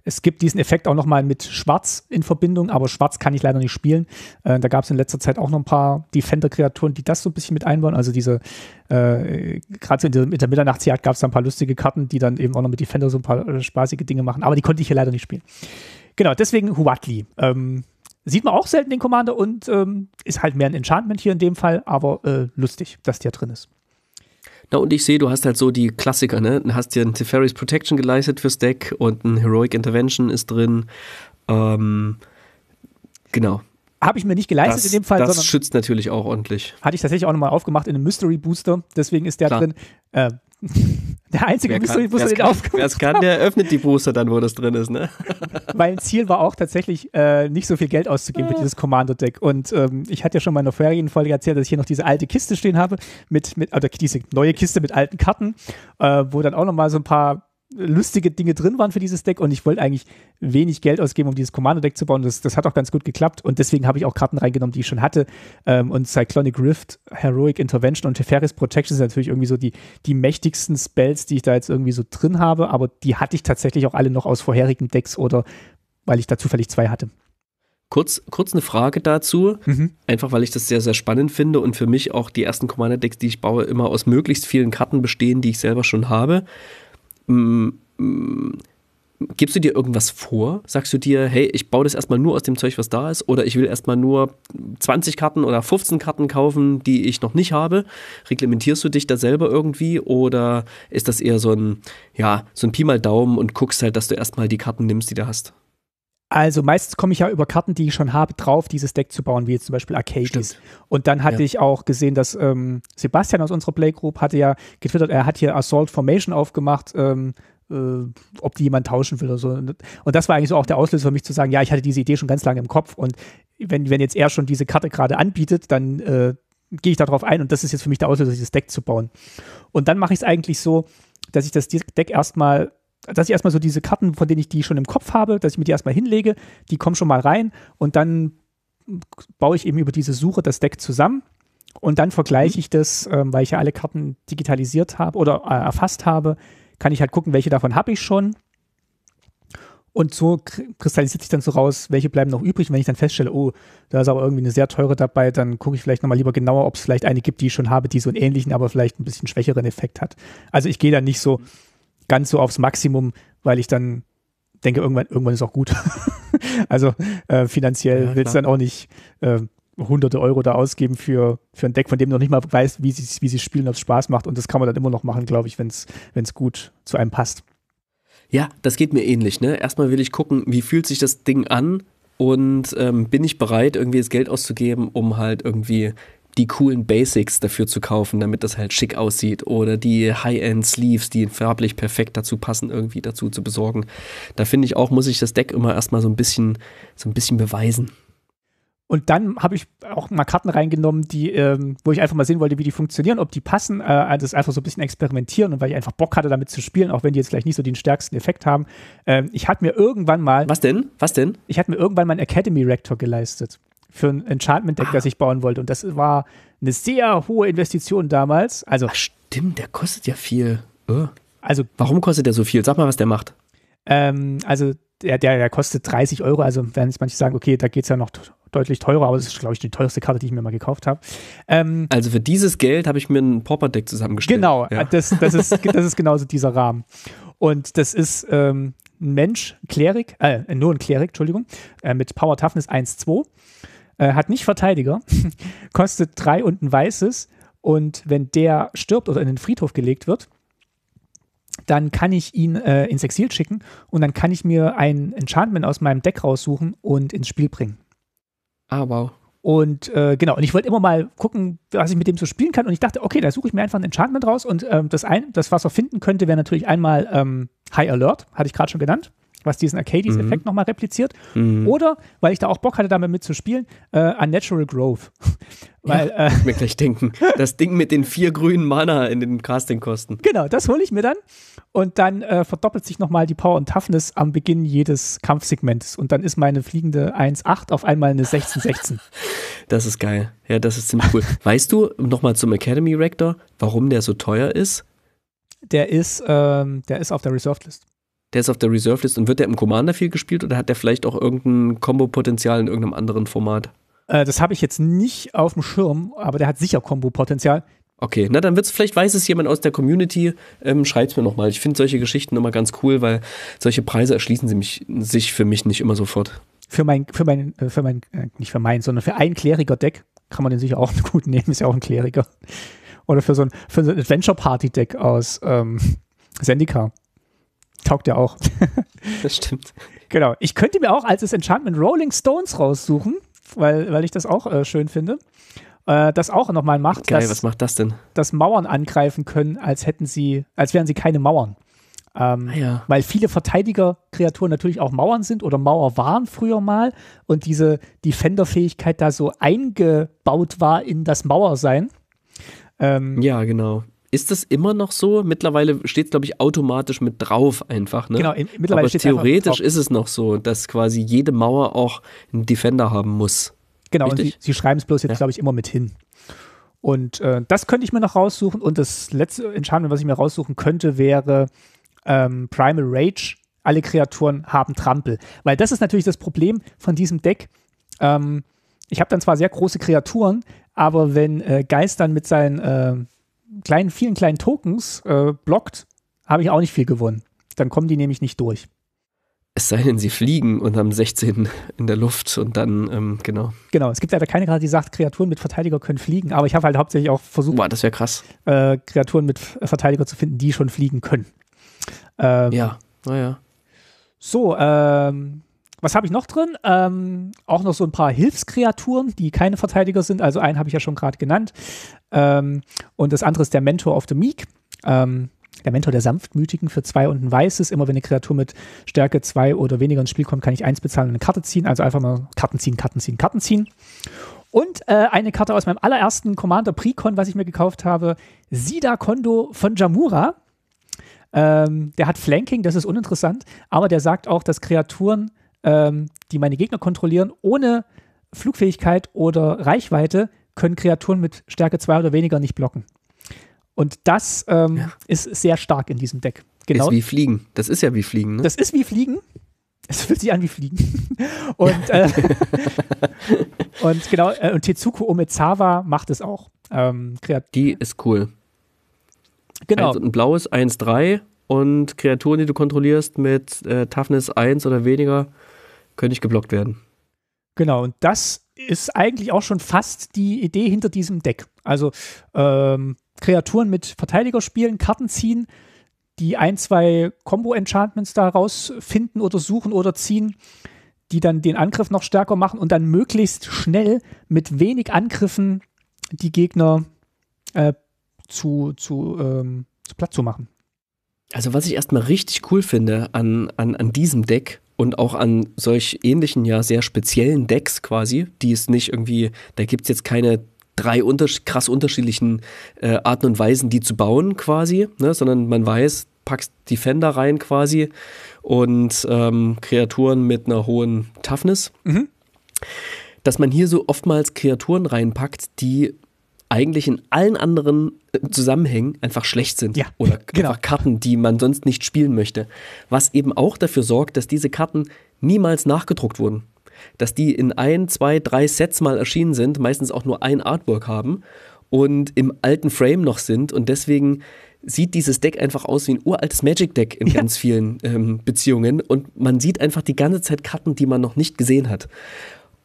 Es gibt diesen Effekt auch nochmal mit Schwarz in Verbindung, aber Schwarz kann ich leider nicht spielen. Äh, da gab es in letzter Zeit auch noch ein paar Defender-Kreaturen, die das so ein bisschen mit einbauen. Also diese, äh, gerade in, in der Mitternachtsjagd gab es da ein paar lustige Karten, die dann eben auch noch mit Defender so ein paar äh, spaßige Dinge machen. Aber die konnte ich hier leider nicht spielen. Genau, deswegen Huatli. Ähm, sieht man auch selten den Commander und ähm, ist halt mehr ein Enchantment hier in dem Fall, aber äh, lustig, dass der drin ist. Na, und ich sehe, du hast halt so die Klassiker, ne? Du hast dir ein Teferi's Protection geleistet fürs Deck und ein Heroic Intervention ist drin. Ähm, genau. Habe ich mir nicht geleistet das, in dem Fall. Das schützt natürlich auch ordentlich. Hatte ich tatsächlich auch nochmal aufgemacht in einem Mystery Booster, deswegen ist der Klar. drin. Äh, Der einzige wer Booster, kann, Booster den aufgemacht Wer kann, der öffnet die Booster dann, wo das drin ist, ne? Mein Ziel war auch tatsächlich, äh, nicht so viel Geld auszugeben für ah. dieses Kommando-Deck. Und ähm, ich hatte ja schon mal in der Ferienfolge erzählt, dass ich hier noch diese alte Kiste stehen habe, mit, mit oder diese neue Kiste mit alten Karten, äh, wo dann auch nochmal so ein paar lustige Dinge drin waren für dieses Deck und ich wollte eigentlich wenig Geld ausgeben, um dieses Kommando-Deck zu bauen. Das, das hat auch ganz gut geklappt und deswegen habe ich auch Karten reingenommen, die ich schon hatte. Ähm, und Cyclonic Rift, Heroic Intervention und Teferis Protection sind natürlich irgendwie so die, die mächtigsten Spells, die ich da jetzt irgendwie so drin habe, aber die hatte ich tatsächlich auch alle noch aus vorherigen Decks oder weil ich da zufällig zwei hatte. Kurz, kurz eine Frage dazu, mhm. einfach weil ich das sehr, sehr spannend finde und für mich auch die ersten Commander-Decks, die ich baue, immer aus möglichst vielen Karten bestehen, die ich selber schon habe. Mm, mm, gibst du dir irgendwas vor? Sagst du dir, hey, ich baue das erstmal nur aus dem Zeug, was da ist, oder ich will erstmal nur 20 Karten oder 15 Karten kaufen, die ich noch nicht habe? Reglementierst du dich da selber irgendwie oder ist das eher so ein, ja, so ein Pi mal Daumen und guckst halt, dass du erstmal die Karten nimmst, die du hast? Also meistens komme ich ja über Karten, die ich schon habe, drauf, dieses Deck zu bauen, wie jetzt zum Beispiel Arcades. Und dann hatte ja. ich auch gesehen, dass ähm, Sebastian aus unserer Playgroup hatte ja getwittert, er hat hier Assault Formation aufgemacht, ähm, äh, ob die jemand tauschen will oder so. Und das war eigentlich so auch der Auslöser für mich zu sagen, ja, ich hatte diese Idee schon ganz lange im Kopf und wenn, wenn jetzt er schon diese Karte gerade anbietet, dann äh, gehe ich darauf ein und das ist jetzt für mich der Auslöser, dieses Deck zu bauen. Und dann mache ich es eigentlich so, dass ich das Deck erstmal dass ich erstmal so diese Karten, von denen ich die schon im Kopf habe, dass ich mir die erstmal hinlege, die kommen schon mal rein und dann baue ich eben über diese Suche das Deck zusammen und dann vergleiche mhm. ich das, ähm, weil ich ja alle Karten digitalisiert habe oder äh, erfasst habe, kann ich halt gucken, welche davon habe ich schon. Und so kristallisiert sich dann so raus, welche bleiben noch übrig. Und wenn ich dann feststelle, oh, da ist aber irgendwie eine sehr teure dabei, dann gucke ich vielleicht nochmal lieber genauer, ob es vielleicht eine gibt, die ich schon habe, die so einen ähnlichen, aber vielleicht ein bisschen schwächeren Effekt hat. Also ich gehe dann nicht so, mhm ganz so aufs Maximum, weil ich dann denke, irgendwann, irgendwann ist auch gut. also äh, finanziell ja, willst du dann auch nicht äh, hunderte Euro da ausgeben für, für ein Deck, von dem du noch nicht mal weißt, wie sie, wie sie spielen, ob es Spaß macht. Und das kann man dann immer noch machen, glaube ich, wenn es gut zu einem passt. Ja, das geht mir ähnlich. Ne? Erstmal will ich gucken, wie fühlt sich das Ding an und ähm, bin ich bereit, irgendwie das Geld auszugeben, um halt irgendwie die coolen Basics dafür zu kaufen, damit das halt schick aussieht oder die High-End-Sleeves, die farblich perfekt dazu passen, irgendwie dazu zu besorgen. Da finde ich auch, muss ich das Deck immer erstmal so ein bisschen, so ein bisschen beweisen. Und dann habe ich auch mal Karten reingenommen, die, ähm, wo ich einfach mal sehen wollte, wie die funktionieren, ob die passen. Äh, also das einfach so ein bisschen experimentieren und weil ich einfach Bock hatte, damit zu spielen, auch wenn die jetzt vielleicht nicht so den stärksten Effekt haben. Ähm, ich hatte mir irgendwann mal. Was denn? Was denn? Ich hatte mir irgendwann mal einen Academy Rector geleistet für ein Enchantment-Deck, ah. das ich bauen wollte. Und das war eine sehr hohe Investition damals. Also, Ach, stimmt, der kostet ja viel. Oh. Also, Warum kostet der so viel? Sag mal, was der macht. Ähm, also, der, der, der, kostet 30 Euro. Also, werden jetzt manche sagen, okay, da geht es ja noch deutlich teurer, aber das ist, glaube ich, die teuerste Karte, die ich mir mal gekauft habe. Ähm, also, für dieses Geld habe ich mir ein Popper-Deck zusammengestellt. Genau, ja. Äh, das, das, ist, das ist genauso dieser Rahmen. Und das ist ähm, ein Mensch, Klerik, äh, nur ein Klerik, Entschuldigung, äh, mit Power Toughness 1, 2. Äh, hat nicht Verteidiger, kostet drei und ein weißes. Und wenn der stirbt oder in den Friedhof gelegt wird, dann kann ich ihn äh, ins Exil schicken und dann kann ich mir ein Enchantment aus meinem Deck raussuchen und ins Spiel bringen. Ah, wow. Und äh, genau, und ich wollte immer mal gucken, was ich mit dem so spielen kann. Und ich dachte, okay, da suche ich mir einfach ein Enchantment raus. Und ähm, das, ein, das, was er finden könnte, wäre natürlich einmal ähm, High Alert, hatte ich gerade schon genannt was diesen Arcades-Effekt mhm. nochmal repliziert. Mhm. Oder, weil ich da auch Bock hatte, damit mitzuspielen, äh, Natural Growth. weil, ja, äh, ich mir gleich denken. Das Ding mit den vier grünen Mana in den Castingkosten. Genau, das hole ich mir dann. Und dann äh, verdoppelt sich nochmal die Power und Toughness am Beginn jedes Kampfsegments. Und dann ist meine fliegende 1.8 auf einmal eine 16.16. das ist geil. Ja, das ist ziemlich cool. weißt du, nochmal zum Academy Rector, warum der so teuer ist? Der ist, ähm, der ist auf der Reserved List der ist auf der Reserve List und wird der im Commander viel gespielt oder hat der vielleicht auch irgendein Combo-Potenzial in irgendeinem anderen Format? Äh, das habe ich jetzt nicht auf dem Schirm, aber der hat sicher Combo-Potenzial. Okay, na dann wird es vielleicht weiß es jemand aus der Community, ähm, es mir nochmal. Ich finde solche Geschichten immer ganz cool, weil solche Preise erschließen sie mich, sich für mich nicht immer sofort. Für mein, für mein, äh, für mein, äh, nicht für mein, sondern für ein Kleriker-Deck kann man den sicher auch gut nehmen, ist ja auch ein Kleriker. Oder für so ein, so ein Adventure-Party-Deck aus ähm, Zendikar. Taugt ja auch. das stimmt. Genau. Ich könnte mir auch als das Enchantment Rolling Stones raussuchen, weil, weil ich das auch äh, schön finde. Äh, das auch nochmal macht. Geil, dass, was macht das denn? Dass Mauern angreifen können, als hätten sie, als wären sie keine Mauern. Ähm, ah ja. Weil viele Verteidigerkreaturen natürlich auch Mauern sind oder Mauer waren früher mal und diese Defender-Fähigkeit da so eingebaut war in das Mauersein. Ähm, ja, genau. Ist das immer noch so? Mittlerweile steht es, glaube ich, automatisch mit drauf einfach. Ne? Genau, in, mittlerweile Aber theoretisch ist es noch so, dass quasi jede Mauer auch einen Defender haben muss. Genau, sie, sie schreiben es bloß jetzt, ja. glaube ich, immer mit hin. Und äh, das könnte ich mir noch raussuchen. Und das letzte Enchantment, was ich mir raussuchen könnte, wäre ähm, Primal Rage. Alle Kreaturen haben Trampel. Weil das ist natürlich das Problem von diesem Deck. Ähm, ich habe dann zwar sehr große Kreaturen, aber wenn äh, Geist dann mit seinen äh, kleinen, vielen kleinen Tokens äh, blockt, habe ich auch nicht viel gewonnen. Dann kommen die nämlich nicht durch. Es sei denn, sie fliegen und haben 16 in der Luft und dann, ähm, genau. Genau, es gibt leider keine Karte, die sagt, Kreaturen mit Verteidiger können fliegen, aber ich habe halt hauptsächlich auch versucht, Boah, das krass. Äh, Kreaturen mit Verteidiger zu finden, die schon fliegen können. Ähm, ja, naja. So, ähm, was habe ich noch drin? Ähm, auch noch so ein paar Hilfskreaturen, die keine Verteidiger sind. Also einen habe ich ja schon gerade genannt. Ähm, und das andere ist der Mentor of the Meek. Ähm, der Mentor der Sanftmütigen für zwei und ein Weißes. Immer wenn eine Kreatur mit Stärke zwei oder weniger ins Spiel kommt, kann ich eins bezahlen und eine Karte ziehen. Also einfach mal Karten ziehen, Karten ziehen, Karten ziehen. Und äh, eine Karte aus meinem allerersten Commander Precon, was ich mir gekauft habe. Sida Kondo von Jamura. Ähm, der hat Flanking, das ist uninteressant, aber der sagt auch, dass Kreaturen ähm, die meine Gegner kontrollieren, ohne Flugfähigkeit oder Reichweite können Kreaturen mit Stärke 2 oder weniger nicht blocken. Und das ähm, ja. ist sehr stark in diesem Deck. Genau. Ist wie Fliegen. Das ist ja wie Fliegen. Ne? Das ist wie Fliegen. Es fühlt sich an wie Fliegen. und, äh, und genau, äh, und Tetsuko Omezawa macht es auch. Ähm, die ist cool. Genau. Also ein blaues 1-3 und Kreaturen, die du kontrollierst mit äh, Toughness 1 oder weniger, könnte ich geblockt werden. Genau, und das ist eigentlich auch schon fast die Idee hinter diesem Deck. Also ähm, Kreaturen mit Verteidiger spielen, Karten ziehen, die ein, zwei Combo-Enchantments daraus finden oder suchen oder ziehen, die dann den Angriff noch stärker machen und dann möglichst schnell mit wenig Angriffen die Gegner äh, zu, zu, ähm, zu platt zu machen. Also was ich erstmal richtig cool finde an, an, an diesem Deck und auch an solch ähnlichen, ja, sehr speziellen Decks quasi, die es nicht irgendwie, da gibt es jetzt keine drei unters krass unterschiedlichen äh, Arten und Weisen, die zu bauen quasi, ne? sondern man weiß, packst Defender rein quasi und ähm, Kreaturen mit einer hohen Toughness. Mhm. Dass man hier so oftmals Kreaturen reinpackt, die eigentlich in allen anderen äh, Zusammenhängen einfach schlecht sind. Ja, oder genau. Karten, die man sonst nicht spielen möchte. Was eben auch dafür sorgt, dass diese Karten niemals nachgedruckt wurden. Dass die in ein, zwei, drei Sets mal erschienen sind, meistens auch nur ein Artwork haben und im alten Frame noch sind und deswegen sieht dieses Deck einfach aus wie ein uraltes Magic Deck in ja. ganz vielen ähm, Beziehungen und man sieht einfach die ganze Zeit Karten, die man noch nicht gesehen hat.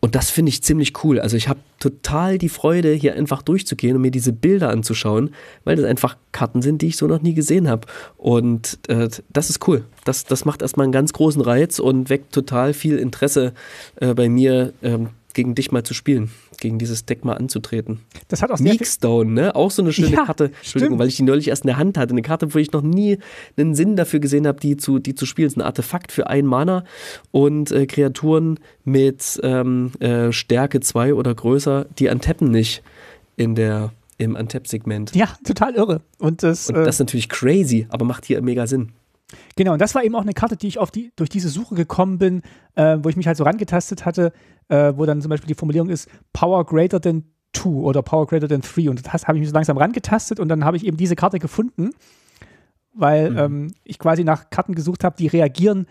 Und das finde ich ziemlich cool. Also ich habe total die Freude, hier einfach durchzugehen und mir diese Bilder anzuschauen, weil das einfach Karten sind, die ich so noch nie gesehen habe. Und äh, das ist cool. Das, das macht erstmal einen ganz großen Reiz und weckt total viel Interesse äh, bei mir, ähm, gegen dich mal zu spielen gegen dieses Deck mal anzutreten. Das hat auch Meekstone, ne? Auch so eine schöne ja, Karte. Entschuldigung, stimmt. weil ich die neulich erst in der Hand hatte. Eine Karte, wo ich noch nie einen Sinn dafür gesehen habe, die zu, die zu spielen. Das ist ein Artefakt für einen Mana und äh, Kreaturen mit ähm, äh, Stärke 2 oder größer, die antappen nicht in der im antepp segment Ja, total irre. Und das, und das ist äh, natürlich crazy, aber macht hier mega Sinn. Genau, und das war eben auch eine Karte, die ich auf die, durch diese Suche gekommen bin, äh, wo ich mich halt so rangetastet hatte, äh, wo dann zum Beispiel die Formulierung ist, Power greater than two oder Power greater than three. Und das habe ich mich so langsam rangetastet und dann habe ich eben diese Karte gefunden, weil mhm. ähm, ich quasi nach Karten gesucht habe, die reagieren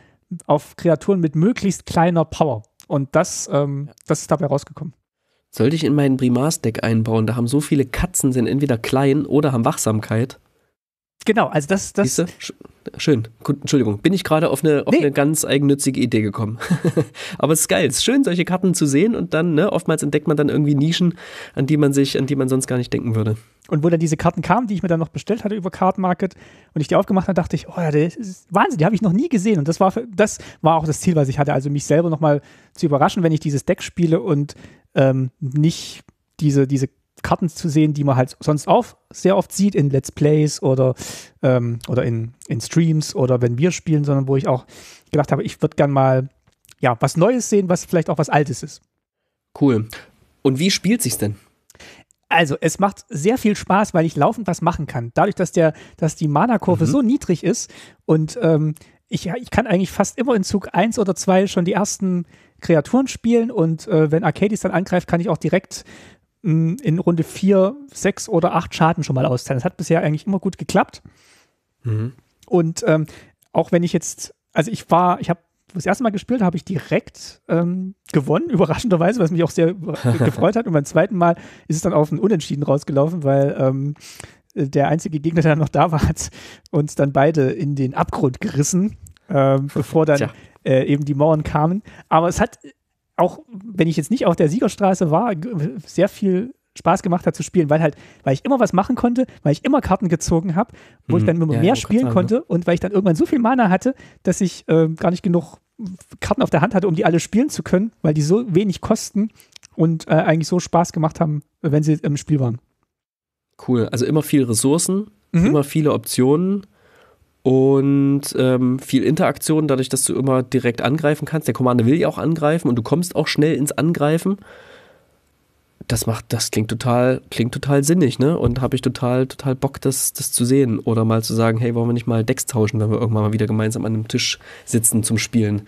auf Kreaturen mit möglichst kleiner Power. Und das, ähm, das ist dabei rausgekommen. Sollte ich in meinen primars deck einbauen? Da haben so viele Katzen, sind entweder klein oder haben Wachsamkeit. Genau, also das, das Siehste? schön. Entschuldigung, bin ich gerade auf eine auf nee. eine ganz eigennützige Idee gekommen. Aber es ist geil, es ist schön, solche Karten zu sehen und dann ne, oftmals entdeckt man dann irgendwie Nischen, an die man sich, an die man sonst gar nicht denken würde. Und wo dann diese Karten kamen, die ich mir dann noch bestellt hatte über Card Market und ich die aufgemacht habe, dachte ich, oh, ja, das ist Wahnsinn, die habe ich noch nie gesehen und das war das war auch das Ziel, was ich hatte, also mich selber nochmal zu überraschen, wenn ich dieses Deck spiele und ähm, nicht diese diese Karten zu sehen, die man halt sonst auch sehr oft sieht in Let's Plays oder, ähm, oder in, in Streams oder wenn wir spielen, sondern wo ich auch gedacht habe, ich würde gern mal ja, was Neues sehen, was vielleicht auch was Altes ist. Cool. Und wie spielt sich's denn? Also, es macht sehr viel Spaß, weil ich laufend was machen kann. Dadurch, dass, der, dass die Mana-Kurve mhm. so niedrig ist und ähm, ich, ich kann eigentlich fast immer in Zug 1 oder 2 schon die ersten Kreaturen spielen und äh, wenn Arcadis dann angreift, kann ich auch direkt in Runde 4 6 oder 8 Schaden schon mal auszahlen. Das hat bisher eigentlich immer gut geklappt. Mhm. Und ähm, auch wenn ich jetzt, also ich war, ich habe das erste Mal gespielt, habe ich direkt ähm, gewonnen, überraschenderweise, was mich auch sehr gefreut hat. Und beim zweiten Mal ist es dann auf ein Unentschieden rausgelaufen, weil ähm, der einzige Gegner, der noch da war, hat uns dann beide in den Abgrund gerissen, ähm, bevor dann äh, eben die Mauern kamen. Aber es hat auch wenn ich jetzt nicht auf der Siegerstraße war, sehr viel Spaß gemacht hat zu spielen, weil halt, weil ich immer was machen konnte, weil ich immer Karten gezogen habe, wo mhm. ich dann immer ja, mehr spielen sagen, konnte ne? und weil ich dann irgendwann so viel Mana hatte, dass ich äh, gar nicht genug Karten auf der Hand hatte, um die alle spielen zu können, weil die so wenig kosten und äh, eigentlich so Spaß gemacht haben, wenn sie im Spiel waren. Cool, also immer viel Ressourcen, mhm. immer viele Optionen und ähm, viel Interaktion, dadurch, dass du immer direkt angreifen kannst. Der Commander will ja auch angreifen und du kommst auch schnell ins Angreifen. Das macht, das klingt total, klingt total sinnig, ne? Und habe ich total, total Bock, das, das zu sehen. Oder mal zu sagen, hey, wollen wir nicht mal Decks tauschen, wenn wir irgendwann mal wieder gemeinsam an einem Tisch sitzen zum Spielen.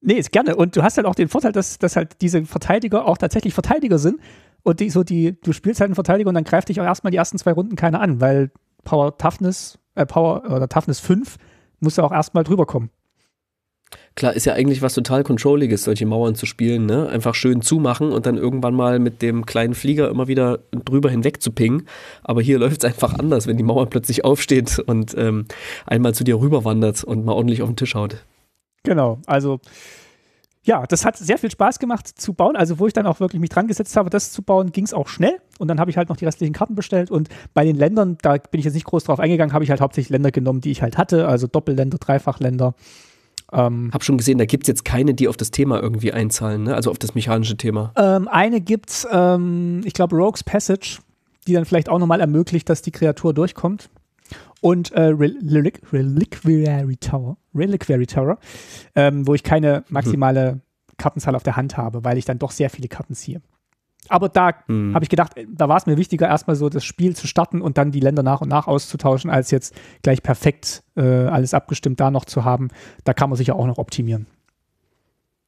Nee, ist gerne. Und du hast halt auch den Vorteil, dass, dass halt diese Verteidiger auch tatsächlich Verteidiger sind. Und die, so die, du spielst halt einen Verteidiger und dann greift dich auch erstmal die ersten zwei Runden keiner an, weil Power Toughness äh, Power oder Toughness 5 muss ja auch erstmal drüber kommen. Klar, ist ja eigentlich was total Controlliges, solche Mauern zu spielen, ne? Einfach schön zumachen und dann irgendwann mal mit dem kleinen Flieger immer wieder drüber hinweg zu pingen. Aber hier läuft es einfach anders, wenn die Mauer plötzlich aufsteht und ähm, einmal zu dir rüberwandert und mal ordentlich auf den Tisch haut. Genau, also ja, das hat sehr viel Spaß gemacht zu bauen. Also, wo ich dann auch wirklich mich dran gesetzt habe, das zu bauen, ging es auch schnell. Und dann habe ich halt noch die restlichen Karten bestellt. Und bei den Ländern, da bin ich jetzt nicht groß drauf eingegangen, habe ich halt hauptsächlich Länder genommen, die ich halt hatte. Also Doppelländer, Dreifachländer. Ähm, hab schon gesehen, da gibt es jetzt keine, die auf das Thema irgendwie einzahlen, ne? also auf das mechanische Thema. Ähm, eine gibt's, ähm, ich glaube, Rogue's Passage, die dann vielleicht auch nochmal ermöglicht, dass die Kreatur durchkommt und äh, Reliquary Tower, Reliquary Tower ähm, wo ich keine mhm. maximale Kartenzahl auf der Hand habe, weil ich dann doch sehr viele Karten ziehe. Aber da mhm. habe ich gedacht, äh, da war es mir wichtiger, erstmal so das Spiel zu starten und dann die Länder nach und nach auszutauschen, als jetzt gleich perfekt äh, alles abgestimmt da noch zu haben. Da kann man sich ja auch noch optimieren.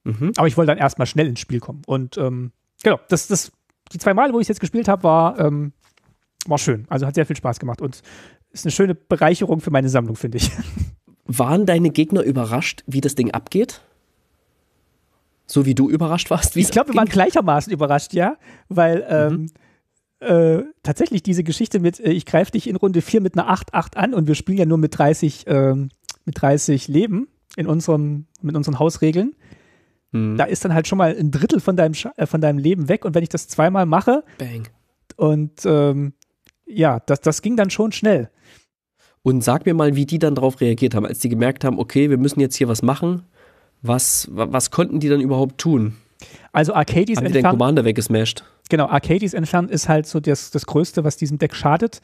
Mhm. Aber ich wollte dann erstmal schnell ins Spiel kommen. Und ähm, genau, das, das, die zwei Male, wo ich es jetzt gespielt habe, war ähm, war schön. Also hat sehr viel Spaß gemacht. Und ist eine schöne Bereicherung für meine Sammlung, finde ich. Waren deine Gegner überrascht, wie das Ding abgeht? So wie du überrascht warst? Ich glaube, wir waren gleichermaßen überrascht, ja, weil ähm, mhm. äh, tatsächlich diese Geschichte mit, äh, ich greife dich in Runde 4 mit einer 8-8 an und wir spielen ja nur mit 30, äh, mit 30 Leben in unserem, mit unseren Hausregeln. Mhm. Da ist dann halt schon mal ein Drittel von deinem, Sch äh, von deinem Leben weg und wenn ich das zweimal mache Bang. und ähm, ja, das, das ging dann schon schnell. Und sag mir mal, wie die dann darauf reagiert haben, als die gemerkt haben, okay, wir müssen jetzt hier was machen. Was, was konnten die dann überhaupt tun? Also Arcades haben die den Commander weggesmashed. Genau, Arcades entfernen ist halt so das, das Größte, was diesem Deck schadet.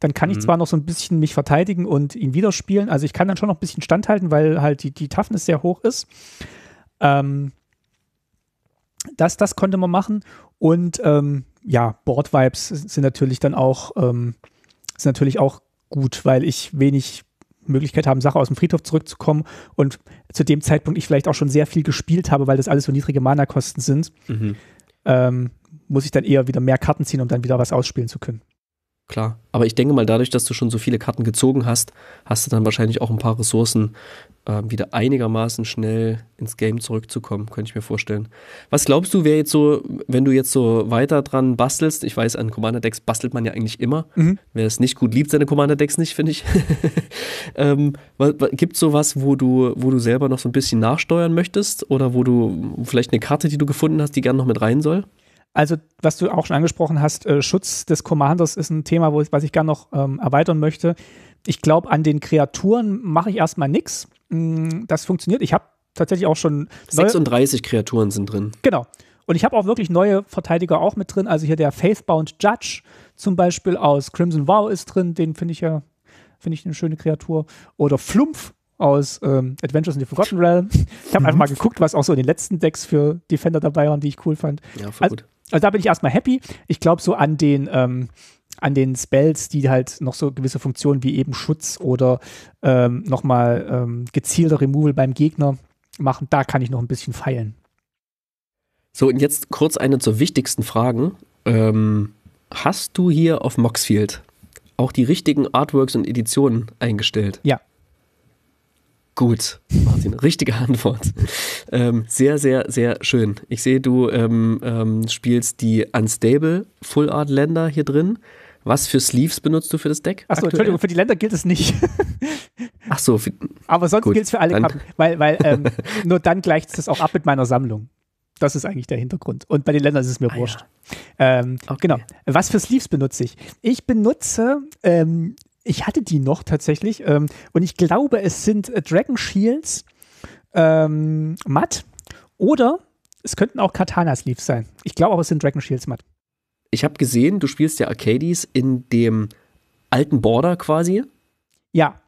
Dann kann mhm. ich zwar noch so ein bisschen mich verteidigen und ihn wieder spielen. Also ich kann dann schon noch ein bisschen standhalten, weil halt die, die Toughness sehr hoch ist. Ähm, das, das konnte man machen. Und ähm, ja, Board-Vibes sind natürlich dann auch, ähm, sind natürlich auch gut, weil ich wenig Möglichkeit habe, Sache aus dem Friedhof zurückzukommen und zu dem Zeitpunkt ich vielleicht auch schon sehr viel gespielt habe, weil das alles so niedrige Mana-Kosten sind, mhm. ähm, muss ich dann eher wieder mehr Karten ziehen, um dann wieder was ausspielen zu können klar. Aber ich denke mal, dadurch, dass du schon so viele Karten gezogen hast, hast du dann wahrscheinlich auch ein paar Ressourcen, äh, wieder einigermaßen schnell ins Game zurückzukommen, könnte ich mir vorstellen. Was glaubst du, wäre jetzt so, wenn du jetzt so weiter dran bastelst? Ich weiß, an Commander-Decks bastelt man ja eigentlich immer. Mhm. Wer es nicht gut liebt, seine Commander-Decks nicht, finde ich. ähm, Gibt es sowas, wo du, wo du selber noch so ein bisschen nachsteuern möchtest? Oder wo du vielleicht eine Karte, die du gefunden hast, die gerne noch mit rein soll? Also, was du auch schon angesprochen hast, äh, Schutz des Commanders ist ein Thema, wo ich, was ich gerne noch ähm, erweitern möchte. Ich glaube, an den Kreaturen mache ich erstmal nichts. Mm, das funktioniert. Ich habe tatsächlich auch schon. 36 Kreaturen sind drin. Genau. Und ich habe auch wirklich neue Verteidiger auch mit drin. Also hier der Faithbound Judge zum Beispiel aus Crimson Vow ist drin. Den finde ich ja, finde ich eine schöne Kreatur. Oder Flumpf aus ähm, Adventures in the Forgotten Realm. Ich habe einfach mhm. mal geguckt, was auch so in den letzten Decks für Defender dabei waren, die ich cool fand. Ja, voll also, gut. Also da bin ich erstmal happy. Ich glaube so an den, ähm, an den Spells, die halt noch so gewisse Funktionen wie eben Schutz oder ähm, nochmal ähm, gezielter Removal beim Gegner machen, da kann ich noch ein bisschen feilen. So, und jetzt kurz eine zur wichtigsten Fragen. Ähm, hast du hier auf Moxfield auch die richtigen Artworks und Editionen eingestellt? Ja. Gut, Martin, richtige Antwort. Ähm, sehr, sehr, sehr schön. Ich sehe, du ähm, ähm, spielst die Unstable Full Art Länder hier drin. Was für Sleeves benutzt du für das Deck? Achso, Entschuldigung, für die Länder gilt es nicht. Ach so. Für, Aber sonst gilt es für alle dann. Karten, weil, weil ähm, nur dann gleicht es auch ab mit meiner Sammlung. Das ist eigentlich der Hintergrund. Und bei den Ländern ist es mir ah, wurscht. Ja. Ähm, genau. Okay. Genau. Was für Sleeves benutze ich? Ich benutze ähm, ich hatte die noch tatsächlich ähm, und ich glaube, es sind äh, Dragon Shields, ähm, matt oder es könnten auch Katana Sleeves sein. Ich glaube aber, es sind Dragon Shields matt. Ich habe gesehen, du spielst ja Arcades in dem alten Border quasi. Ja.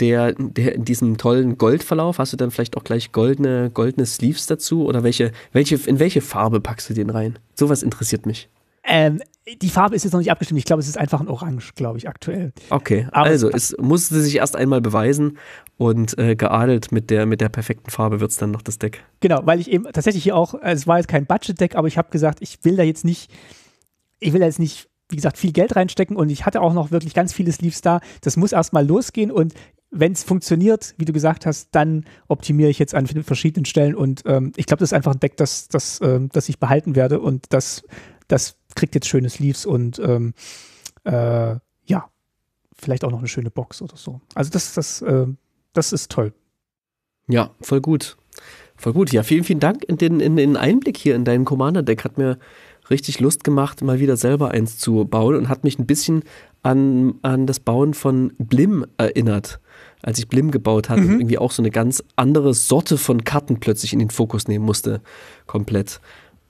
Der, der in diesem tollen Goldverlauf, hast du dann vielleicht auch gleich goldene, goldene Sleeves dazu? Oder welche, welche, in welche Farbe packst du den rein? Sowas interessiert mich. Ähm, die Farbe ist jetzt noch nicht abgestimmt. Ich glaube, es ist einfach ein Orange, glaube ich, aktuell. Okay, Aber also es musste sich erst einmal beweisen und äh, geadelt mit der, mit der perfekten Farbe wird es dann noch das Deck. Genau, weil ich eben tatsächlich hier auch, also es war jetzt kein Budget-Deck, aber ich habe gesagt, ich will da jetzt nicht, ich will da jetzt nicht, wie gesagt, viel Geld reinstecken und ich hatte auch noch wirklich ganz viele Sleeves da. Das muss erstmal losgehen und wenn es funktioniert, wie du gesagt hast, dann optimiere ich jetzt an verschiedenen Stellen und ähm, ich glaube, das ist einfach ein Deck, das, das, ähm, das ich behalten werde und das, das kriegt jetzt schönes Sleeves und ähm, äh, ja, vielleicht auch noch eine schöne Box oder so. Also das, das, äh, das ist toll. Ja, voll gut. Voll gut. Ja, vielen, vielen Dank in den, in den Einblick hier in deinen Commander-Deck. Hat mir richtig Lust gemacht, mal wieder selber eins zu bauen und hat mich ein bisschen an, an das Bauen von Blim erinnert. Als ich Blim gebaut hatte, mhm. und irgendwie auch so eine ganz andere Sorte von Karten plötzlich in den Fokus nehmen musste. Komplett.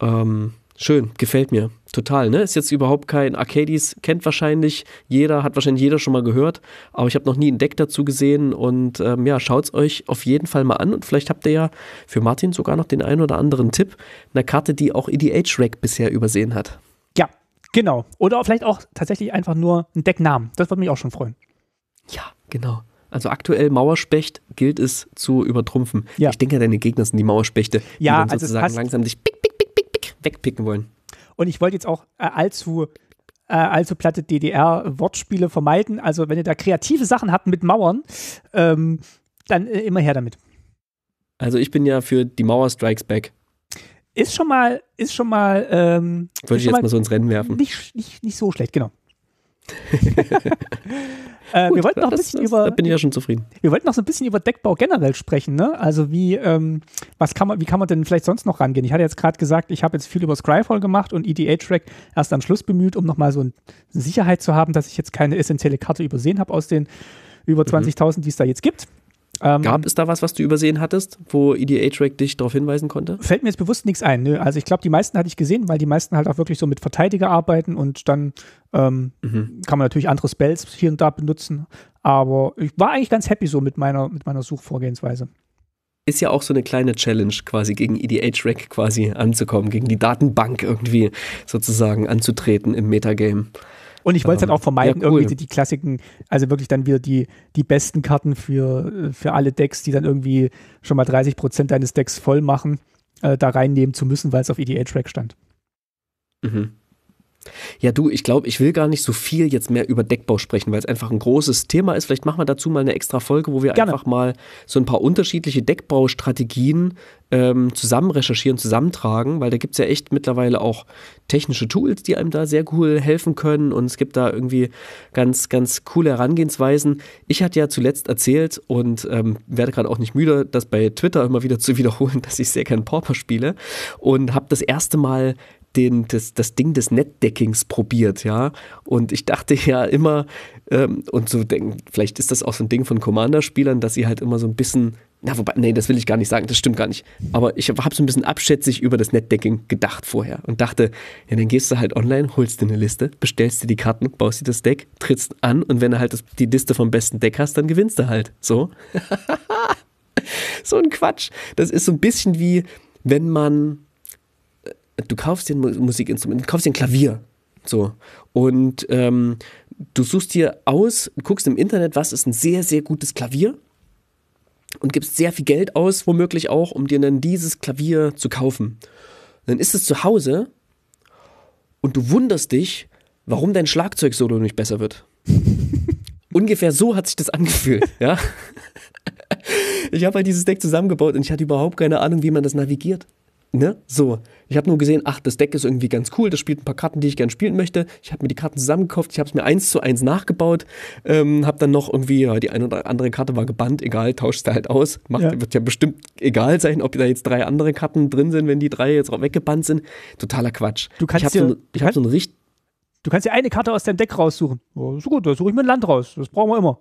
Ähm, Schön, gefällt mir. Total, ne? Ist jetzt überhaupt kein Arcadis, kennt wahrscheinlich jeder, hat wahrscheinlich jeder schon mal gehört, aber ich habe noch nie ein Deck dazu gesehen und ähm, ja, es euch auf jeden Fall mal an und vielleicht habt ihr ja für Martin sogar noch den einen oder anderen Tipp, eine Karte, die auch EDH Rack bisher übersehen hat. Ja, genau. Oder vielleicht auch tatsächlich einfach nur ein Decknamen. Das würde mich auch schon freuen. Ja, genau. Also aktuell Mauerspecht gilt es zu übertrumpfen. Ja. Ich denke, deine Gegner sind die Mauerspechte, ja, die dann also sozusagen langsam dich pick, wegpicken wollen. Und ich wollte jetzt auch äh, allzu äh, allzu platte DDR-Wortspiele vermeiden. Also wenn ihr da kreative Sachen habt mit Mauern, ähm, dann äh, immer her damit. Also ich bin ja für die Mauer Strikes Back. Ist schon mal, ist schon mal. Ähm, Würde ich jetzt mal, mal so ins Rennen werfen. Nicht, nicht, nicht so schlecht, genau äh, Gut, wir wollten noch ein bisschen das, über. Da bin ich ja schon zufrieden. Wir wollten noch so ein bisschen über Deckbau generell sprechen, ne? Also wie, ähm, was kann man, wie kann man denn vielleicht sonst noch rangehen? Ich hatte jetzt gerade gesagt, ich habe jetzt viel über Scryfall gemacht und EDA-Track erst am Schluss bemüht, um nochmal so eine Sicherheit zu haben, dass ich jetzt keine essentielle Karte übersehen habe aus den über 20.000, mhm. die es da jetzt gibt. Ähm, Gab es da was, was du übersehen hattest, wo EDA-Track dich darauf hinweisen konnte? Fällt mir jetzt bewusst nichts ein. Nö. Also ich glaube, die meisten hatte ich gesehen, weil die meisten halt auch wirklich so mit Verteidiger arbeiten und dann ähm, mhm. kann man natürlich andere Spells hier und da benutzen. Aber ich war eigentlich ganz happy so mit meiner, mit meiner Suchvorgehensweise ist ja auch so eine kleine Challenge quasi gegen EDH-Rack quasi anzukommen, gegen die Datenbank irgendwie sozusagen anzutreten im Metagame. Und ich wollte es halt auch vermeiden, ja, cool. irgendwie die, die Klassiken, also wirklich dann wieder die, die besten Karten für, für alle Decks, die dann irgendwie schon mal 30 deines Decks voll machen, äh, da reinnehmen zu müssen, weil es auf EDA-Track stand. Mhm. Ja, du, ich glaube, ich will gar nicht so viel jetzt mehr über Deckbau sprechen, weil es einfach ein großes Thema ist. Vielleicht machen wir dazu mal eine extra Folge, wo wir Gerne. einfach mal so ein paar unterschiedliche Deckbaustrategien ähm, zusammen recherchieren, zusammentragen, weil da gibt es ja echt mittlerweile auch technische Tools, die einem da sehr cool helfen können und es gibt da irgendwie ganz, ganz coole Herangehensweisen. Ich hatte ja zuletzt erzählt und ähm, werde gerade auch nicht müde, das bei Twitter immer wieder zu wiederholen, dass ich sehr gern Pauper spiele und habe das erste Mal den, das, das Ding des Netdeckings probiert, ja. Und ich dachte ja immer, ähm, und so denken, vielleicht ist das auch so ein Ding von Commander-Spielern, dass sie halt immer so ein bisschen, na, wobei, nee, das will ich gar nicht sagen, das stimmt gar nicht. Aber ich habe so ein bisschen abschätzig über das Netdecking gedacht vorher und dachte, ja, dann gehst du halt online, holst dir eine Liste, bestellst dir die Karten, baust dir das Deck, trittst an und wenn du halt das, die Liste vom besten Deck hast, dann gewinnst du halt. So. so ein Quatsch. Das ist so ein bisschen wie, wenn man du kaufst dir ein Musikinstrument, du kaufst dir ein Klavier. So. Und ähm, du suchst dir aus, guckst im Internet, was ist ein sehr, sehr gutes Klavier und gibst sehr viel Geld aus, womöglich auch, um dir dann dieses Klavier zu kaufen. Dann ist es zu Hause und du wunderst dich, warum dein Schlagzeugsolo nicht besser wird. Ungefähr so hat sich das angefühlt, ja. Ich habe halt dieses Deck zusammengebaut und ich hatte überhaupt keine Ahnung, wie man das navigiert. Ne? So. Ich habe nur gesehen, ach, das Deck ist irgendwie ganz cool, das spielt ein paar Karten, die ich gerne spielen möchte. Ich habe mir die Karten zusammengekauft, ich habe es mir eins zu eins nachgebaut, ähm, habe dann noch irgendwie, ja, die eine oder andere Karte war gebannt, egal, tauscht du halt aus. Macht, ja. Wird ja bestimmt egal sein, ob da jetzt drei andere Karten drin sind, wenn die drei jetzt auch weggebannt sind. Totaler Quatsch. Du kannst ich habe so, ich hab so ein richtig Du kannst dir eine Karte aus deinem Deck raussuchen. Oh, so gut, da suche ich mir ein Land raus. Das brauchen wir immer.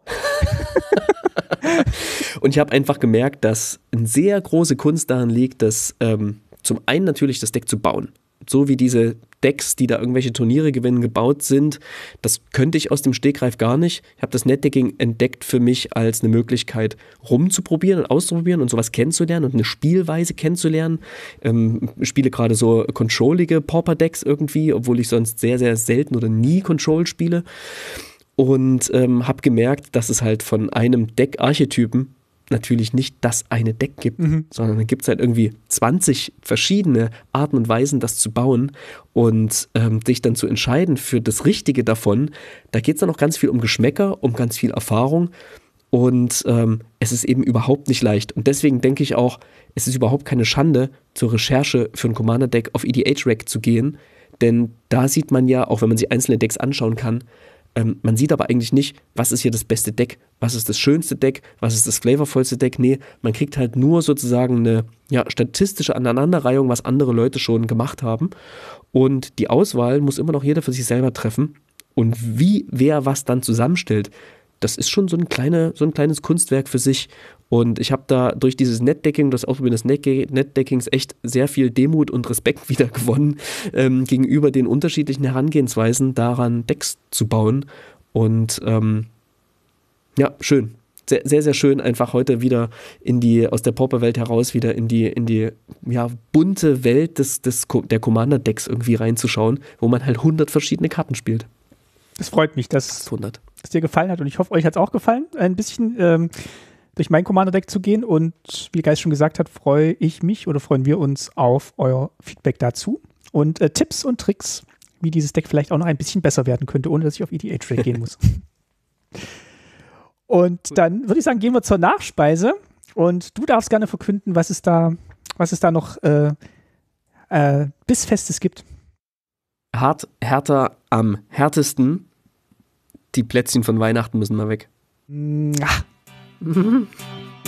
und ich habe einfach gemerkt, dass eine sehr große Kunst daran liegt, dass ähm, zum einen natürlich das Deck zu bauen. So wie diese Decks, die da irgendwelche Turniere gewinnen, gebaut sind. Das könnte ich aus dem Stegreif gar nicht. Ich habe das Netdecking entdeckt für mich als eine Möglichkeit, rumzuprobieren und auszuprobieren und sowas kennenzulernen und eine Spielweise kennenzulernen. Ähm, spiele gerade so controllige Pauper-Decks irgendwie, obwohl ich sonst sehr, sehr selten oder nie Control spiele. Und ähm, habe gemerkt, dass es halt von einem Deck-Archetypen natürlich nicht das eine Deck gibt, mhm. sondern da gibt es halt irgendwie 20 verschiedene Arten und Weisen, das zu bauen und ähm, dich dann zu entscheiden für das Richtige davon. Da geht es dann auch ganz viel um Geschmäcker, um ganz viel Erfahrung und ähm, es ist eben überhaupt nicht leicht. Und deswegen denke ich auch, es ist überhaupt keine Schande, zur Recherche für ein Commander-Deck auf EDH-Rack zu gehen, denn da sieht man ja, auch wenn man sich einzelne Decks anschauen kann, ähm, man sieht aber eigentlich nicht, was ist hier das beste Deck, was ist das schönste Deck, was ist das flavorvollste Deck. Nee, man kriegt halt nur sozusagen eine ja, statistische Aneinanderreihung, was andere Leute schon gemacht haben. Und die Auswahl muss immer noch jeder für sich selber treffen. Und wie wer was dann zusammenstellt, das ist schon so ein, kleine, so ein kleines Kunstwerk für sich. Und ich habe da durch dieses Netdecking, das Ausprobieren des Netdeckings echt sehr viel Demut und Respekt wieder gewonnen ähm, gegenüber den unterschiedlichen Herangehensweisen, daran Decks zu bauen. Und ähm, ja, schön. Sehr, sehr, sehr, schön, einfach heute wieder in die, aus der Pauper-Welt heraus wieder in die, in die ja, bunte Welt des, des, der Commander-Decks irgendwie reinzuschauen, wo man halt 100 verschiedene Karten spielt. Es freut mich, dass es dir gefallen hat und ich hoffe, euch hat es auch gefallen. Ein bisschen ähm, durch mein Commander-Deck zu gehen. Und wie Geist schon gesagt hat, freue ich mich oder freuen wir uns auf euer Feedback dazu. Und äh, Tipps und Tricks, wie dieses Deck vielleicht auch noch ein bisschen besser werden könnte, ohne dass ich auf EDH-Trade gehen muss. Und dann würde ich sagen, gehen wir zur Nachspeise. Und du darfst gerne verkünden, was es da, was es da noch äh, äh, Bissfestes gibt. Hart, härter, am härtesten. Die Plätzchen von Weihnachten müssen mal weg. Mm, Ach, Mhm.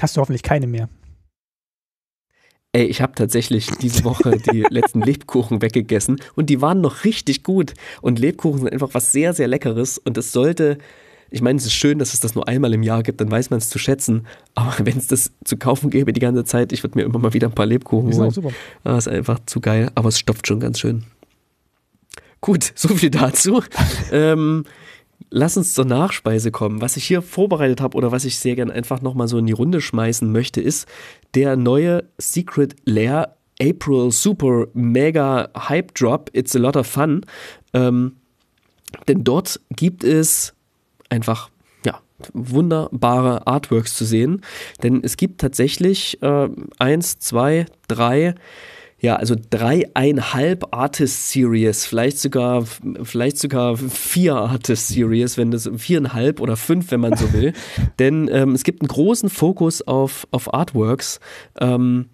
Hast du hoffentlich keine mehr. Ey, ich habe tatsächlich diese Woche die letzten Lebkuchen weggegessen und die waren noch richtig gut. Und Lebkuchen sind einfach was sehr, sehr Leckeres und es sollte ich meine, es ist schön, dass es das nur einmal im Jahr gibt, dann weiß man es zu schätzen. Aber wenn es das zu kaufen gäbe die ganze Zeit, ich würde mir immer mal wieder ein paar Lebkuchen holen. Super. Das ah, ist einfach zu geil, aber es stopft schon ganz schön. Gut, so viel dazu. ähm, lass uns zur Nachspeise kommen. Was ich hier vorbereitet habe oder was ich sehr gerne einfach nochmal so in die Runde schmeißen möchte, ist der neue Secret Lair April Super Mega Hype Drop. It's a lot of fun. Ähm, denn dort gibt es einfach ja, wunderbare Artworks zu sehen. Denn es gibt tatsächlich äh, eins, zwei, drei, ja, also dreieinhalb Artist-Series, vielleicht sogar, vielleicht sogar vier Artist-Series, wenn das viereinhalb oder fünf, wenn man so will. Denn ähm, es gibt einen großen Fokus auf, auf Artworks. Ähm,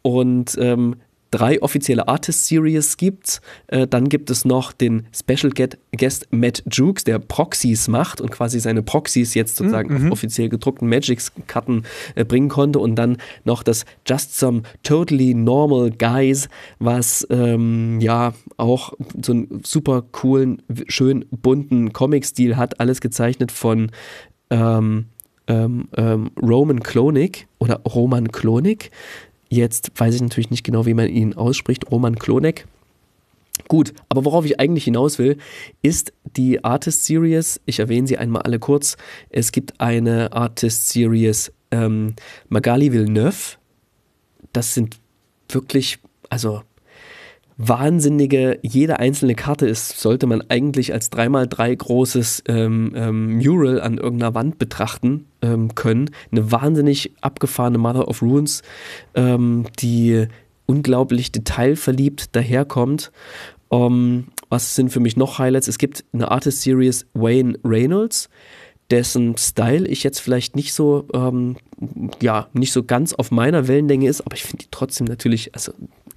und ähm, drei offizielle Artist Series gibt. Äh, dann gibt es noch den Special Guest Matt Jukes, der Proxys macht und quasi seine Proxys jetzt sozusagen mhm. auf mhm. offiziell gedruckten Magics-Karten äh, bringen konnte. Und dann noch das Just Some Totally Normal Guys, was ähm, ja auch so einen super coolen, schön bunten Comic-Stil hat. Alles gezeichnet von. Ähm, ähm, ähm Roman Klonik oder Roman Klonik, Jetzt weiß ich natürlich nicht genau, wie man ihn ausspricht. Roman Klonek. Gut, aber worauf ich eigentlich hinaus will, ist die Artist Series. Ich erwähne sie einmal alle kurz. Es gibt eine Artist Series ähm, Magali Villeneuve. Das sind wirklich, also wahnsinnige, jede einzelne Karte ist, sollte man eigentlich als 3x3 großes ähm, ähm, Mural an irgendeiner Wand betrachten ähm, können. Eine wahnsinnig abgefahrene Mother of Ruins, ähm, die unglaublich detailverliebt daherkommt. Ähm, was sind für mich noch Highlights? Es gibt eine Artist-Series Wayne Reynolds dessen Style ich jetzt vielleicht nicht so, ähm, ja, nicht so ganz auf meiner Wellenlänge ist, aber ich finde die trotzdem natürlich, also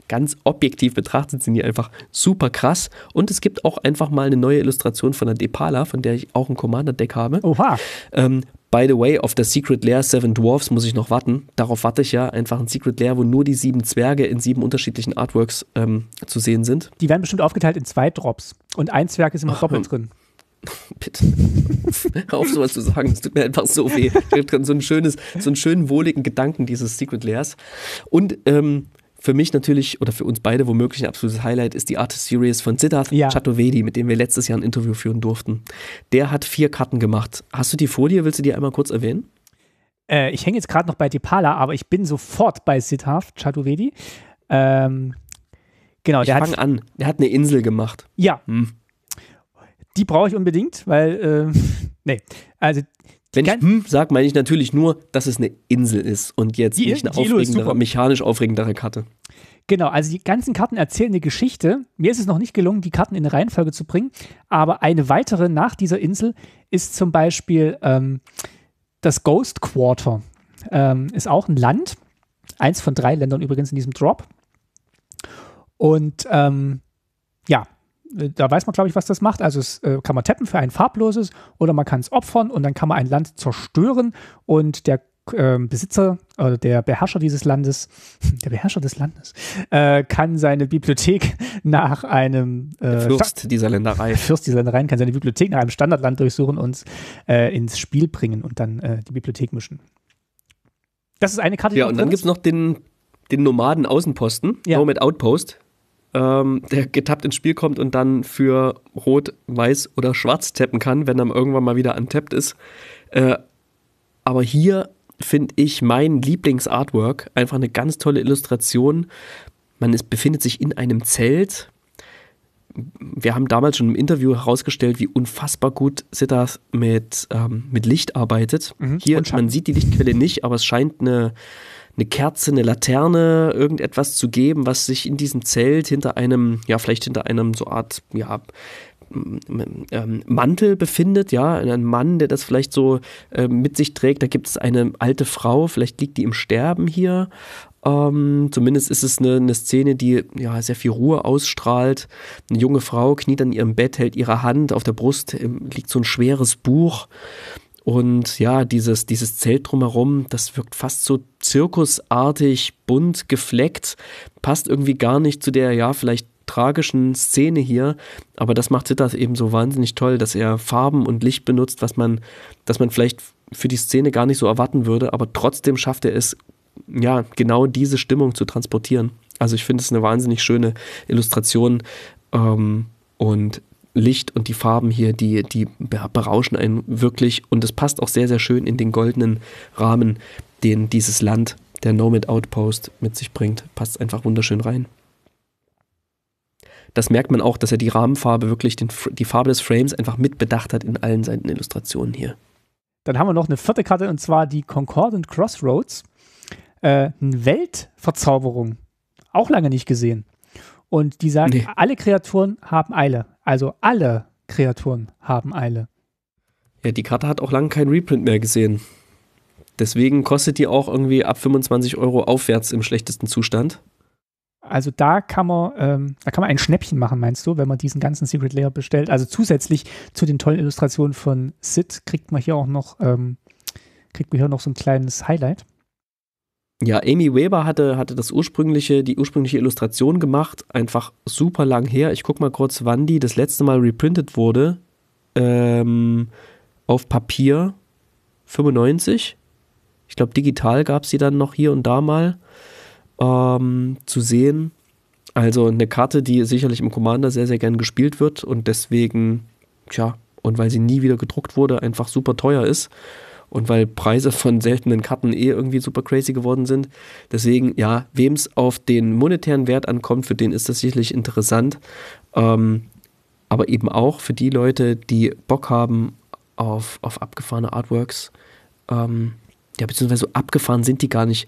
ganz objektiv betrachtet sind die einfach super krass. Und es gibt auch einfach mal eine neue Illustration von der Depala, von der ich auch ein Commander-Deck habe. Oha. Ähm, by the way, auf der Secret Lair Seven Dwarfs muss ich noch warten. Darauf warte ich ja. Einfach ein Secret Lair, wo nur die sieben Zwerge in sieben unterschiedlichen Artworks ähm, zu sehen sind. Die werden bestimmt aufgeteilt in zwei Drops. Und ein Zwerg ist immer Ach, doppelt hm. drin. Bitte. Hör auf, sowas zu sagen. Es tut mir einfach so weh. Ich habe so ein schönes, so einen schönen, wohligen Gedanken dieses Secret Lairs. Und ähm, für mich natürlich oder für uns beide womöglich ein absolutes Highlight ist die Artist Series von Siddharth ja. Chaturvedi, mit dem wir letztes Jahr ein Interview führen durften. Der hat vier Karten gemacht. Hast du die Folie? Willst du die einmal kurz erwähnen? Äh, ich hänge jetzt gerade noch bei Dipala, aber ich bin sofort bei Siddharth Chaturvedi. Ähm, genau, ich der fang hat. an. Der hat eine Insel gemacht. Ja. Hm. Die brauche ich unbedingt, weil. Äh, nee, also wenn ich hm sage, meine ich natürlich nur, dass es eine Insel ist und jetzt die, nicht eine aufregendere, mechanisch aufregendere Karte. Genau, also die ganzen Karten erzählen eine Geschichte. Mir ist es noch nicht gelungen, die Karten in eine Reihenfolge zu bringen, aber eine weitere nach dieser Insel ist zum Beispiel ähm, das Ghost Quarter. Ähm, ist auch ein Land, eins von drei Ländern übrigens in diesem Drop. Und ähm, ja, äh, da weiß man, glaube ich, was das macht. Also es äh, kann man tappen für ein farbloses oder man kann es opfern und dann kann man ein Land zerstören und der ähm, Besitzer oder der Beherrscher dieses Landes, der Beherrscher des Landes, äh, kann seine Bibliothek nach einem äh, Fürst Sta dieser Länderei. Fürst dieser Ländereien kann seine Bibliothek nach einem Standardland durchsuchen und ins Spiel bringen und dann die Bibliothek mischen. Das ist eine Karte. Ja, und dann gibt es noch den, den Nomaden-Außenposten, ja. Nomad Outpost ähm, der getappt ins Spiel kommt und dann für Rot, Weiß oder Schwarz tappen kann, wenn er irgendwann mal wieder antappt ist. Äh, aber hier finde ich mein Lieblingsartwork einfach eine ganz tolle Illustration. Man ist, befindet sich in einem Zelt. Wir haben damals schon im Interview herausgestellt, wie unfassbar gut Siddharth mit, ähm, mit Licht arbeitet. Mhm. Hier, man sieht die Lichtquelle nicht, aber es scheint eine, eine Kerze, eine Laterne, irgendetwas zu geben, was sich in diesem Zelt hinter einem, ja, vielleicht hinter einem so Art, ja, ähm, Mantel befindet, ja, ein Mann, der das vielleicht so äh, mit sich trägt. Da gibt es eine alte Frau, vielleicht liegt die im Sterben hier. Ähm, zumindest ist es eine, eine, Szene, die ja sehr viel Ruhe ausstrahlt. Eine junge Frau kniet an ihrem Bett, hält ihre Hand auf der Brust, ähm, liegt so ein schweres Buch. Und ja, dieses, dieses Zelt drumherum, das wirkt fast so zirkusartig, bunt, gefleckt, passt irgendwie gar nicht zu der, ja, vielleicht tragischen Szene hier, aber das macht Sitters eben so wahnsinnig toll, dass er Farben und Licht benutzt, was man, dass man vielleicht für die Szene gar nicht so erwarten würde, aber trotzdem schafft er es, ja, genau diese Stimmung zu transportieren. Also ich finde es eine wahnsinnig schöne Illustration ähm, und Licht und die Farben hier, die, die berauschen einen wirklich. Und es passt auch sehr, sehr schön in den goldenen Rahmen, den dieses Land, der Nomad Outpost, mit sich bringt. Passt einfach wunderschön rein. Das merkt man auch, dass er die Rahmenfarbe wirklich, den, die Farbe des Frames einfach mitbedacht hat in allen seinen Illustrationen hier. Dann haben wir noch eine vierte Karte und zwar die Concordant Crossroads. Äh, eine Weltverzauberung. Auch lange nicht gesehen. Und die sagt, nee. alle Kreaturen haben Eile. Also alle Kreaturen haben Eile. Ja, die Karte hat auch lange kein Reprint mehr gesehen. Deswegen kostet die auch irgendwie ab 25 Euro aufwärts im schlechtesten Zustand. Also da kann man, ähm, da kann man ein Schnäppchen machen, meinst du, wenn man diesen ganzen Secret Layer bestellt. Also zusätzlich zu den tollen Illustrationen von Sid kriegt man hier auch noch, ähm, kriegt man hier noch so ein kleines Highlight. Ja, Amy Weber hatte, hatte das ursprüngliche, die ursprüngliche Illustration gemacht, einfach super lang her. Ich guck mal kurz, wann die das letzte Mal reprintet wurde. Ähm, auf Papier 95. Ich glaube, digital gab es sie dann noch hier und da mal ähm, zu sehen. Also eine Karte, die sicherlich im Commander sehr, sehr gern gespielt wird und deswegen, tja, und weil sie nie wieder gedruckt wurde, einfach super teuer ist und weil Preise von seltenen Karten eh irgendwie super crazy geworden sind. Deswegen, ja, wem es auf den monetären Wert ankommt, für den ist das sicherlich interessant. Ähm, aber eben auch für die Leute, die Bock haben auf, auf abgefahrene Artworks. Ähm, ja, beziehungsweise so abgefahren sind die gar nicht.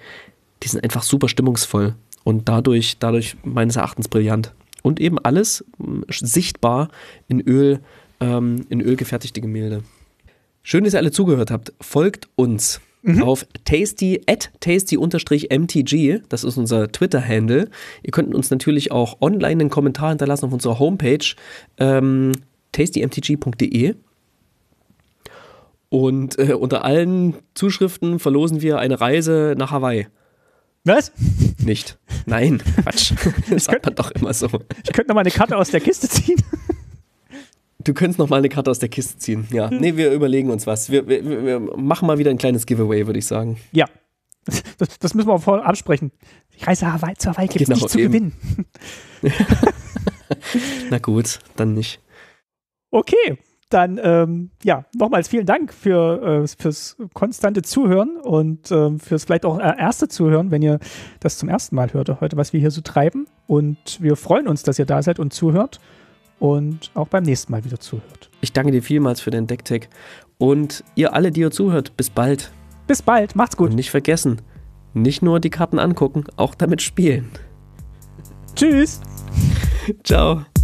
Die sind einfach super stimmungsvoll und dadurch, dadurch meines Erachtens brillant. Und eben alles mh, sichtbar in Öl, ähm, in Öl gefertigte Gemälde. Schön, dass ihr alle zugehört habt. Folgt uns mhm. auf tasty at tasty-mtg. Das ist unser Twitter-Handle. Ihr könnt uns natürlich auch online einen Kommentar hinterlassen auf unserer Homepage ähm, tastymtg.de. Und äh, unter allen Zuschriften verlosen wir eine Reise nach Hawaii. Was? Nicht. Nein, Quatsch. Das sagt man doch immer so. Ich könnte noch mal eine Karte aus der Kiste ziehen. Du könntest noch mal eine Karte aus der Kiste ziehen. Ja, hm. nee, wir überlegen uns was. Wir, wir, wir machen mal wieder ein kleines Giveaway, würde ich sagen. Ja. Das, das müssen wir auch vorher absprechen. Ich reise Hawaii, zur Hawaii gibt es genau, nicht zu eben. gewinnen. Na gut, dann nicht. Okay, dann ähm, ja, nochmals vielen Dank für, äh, fürs konstante Zuhören und äh, fürs vielleicht auch äh, erste Zuhören, wenn ihr das zum ersten Mal hört heute, was wir hier so treiben. Und wir freuen uns, dass ihr da seid und zuhört und auch beim nächsten Mal wieder zuhört. Ich danke dir vielmals für den Decktick und ihr alle, die ihr zuhört, bis bald. Bis bald, macht's gut. Und nicht vergessen, nicht nur die Karten angucken, auch damit spielen. Tschüss. Ciao.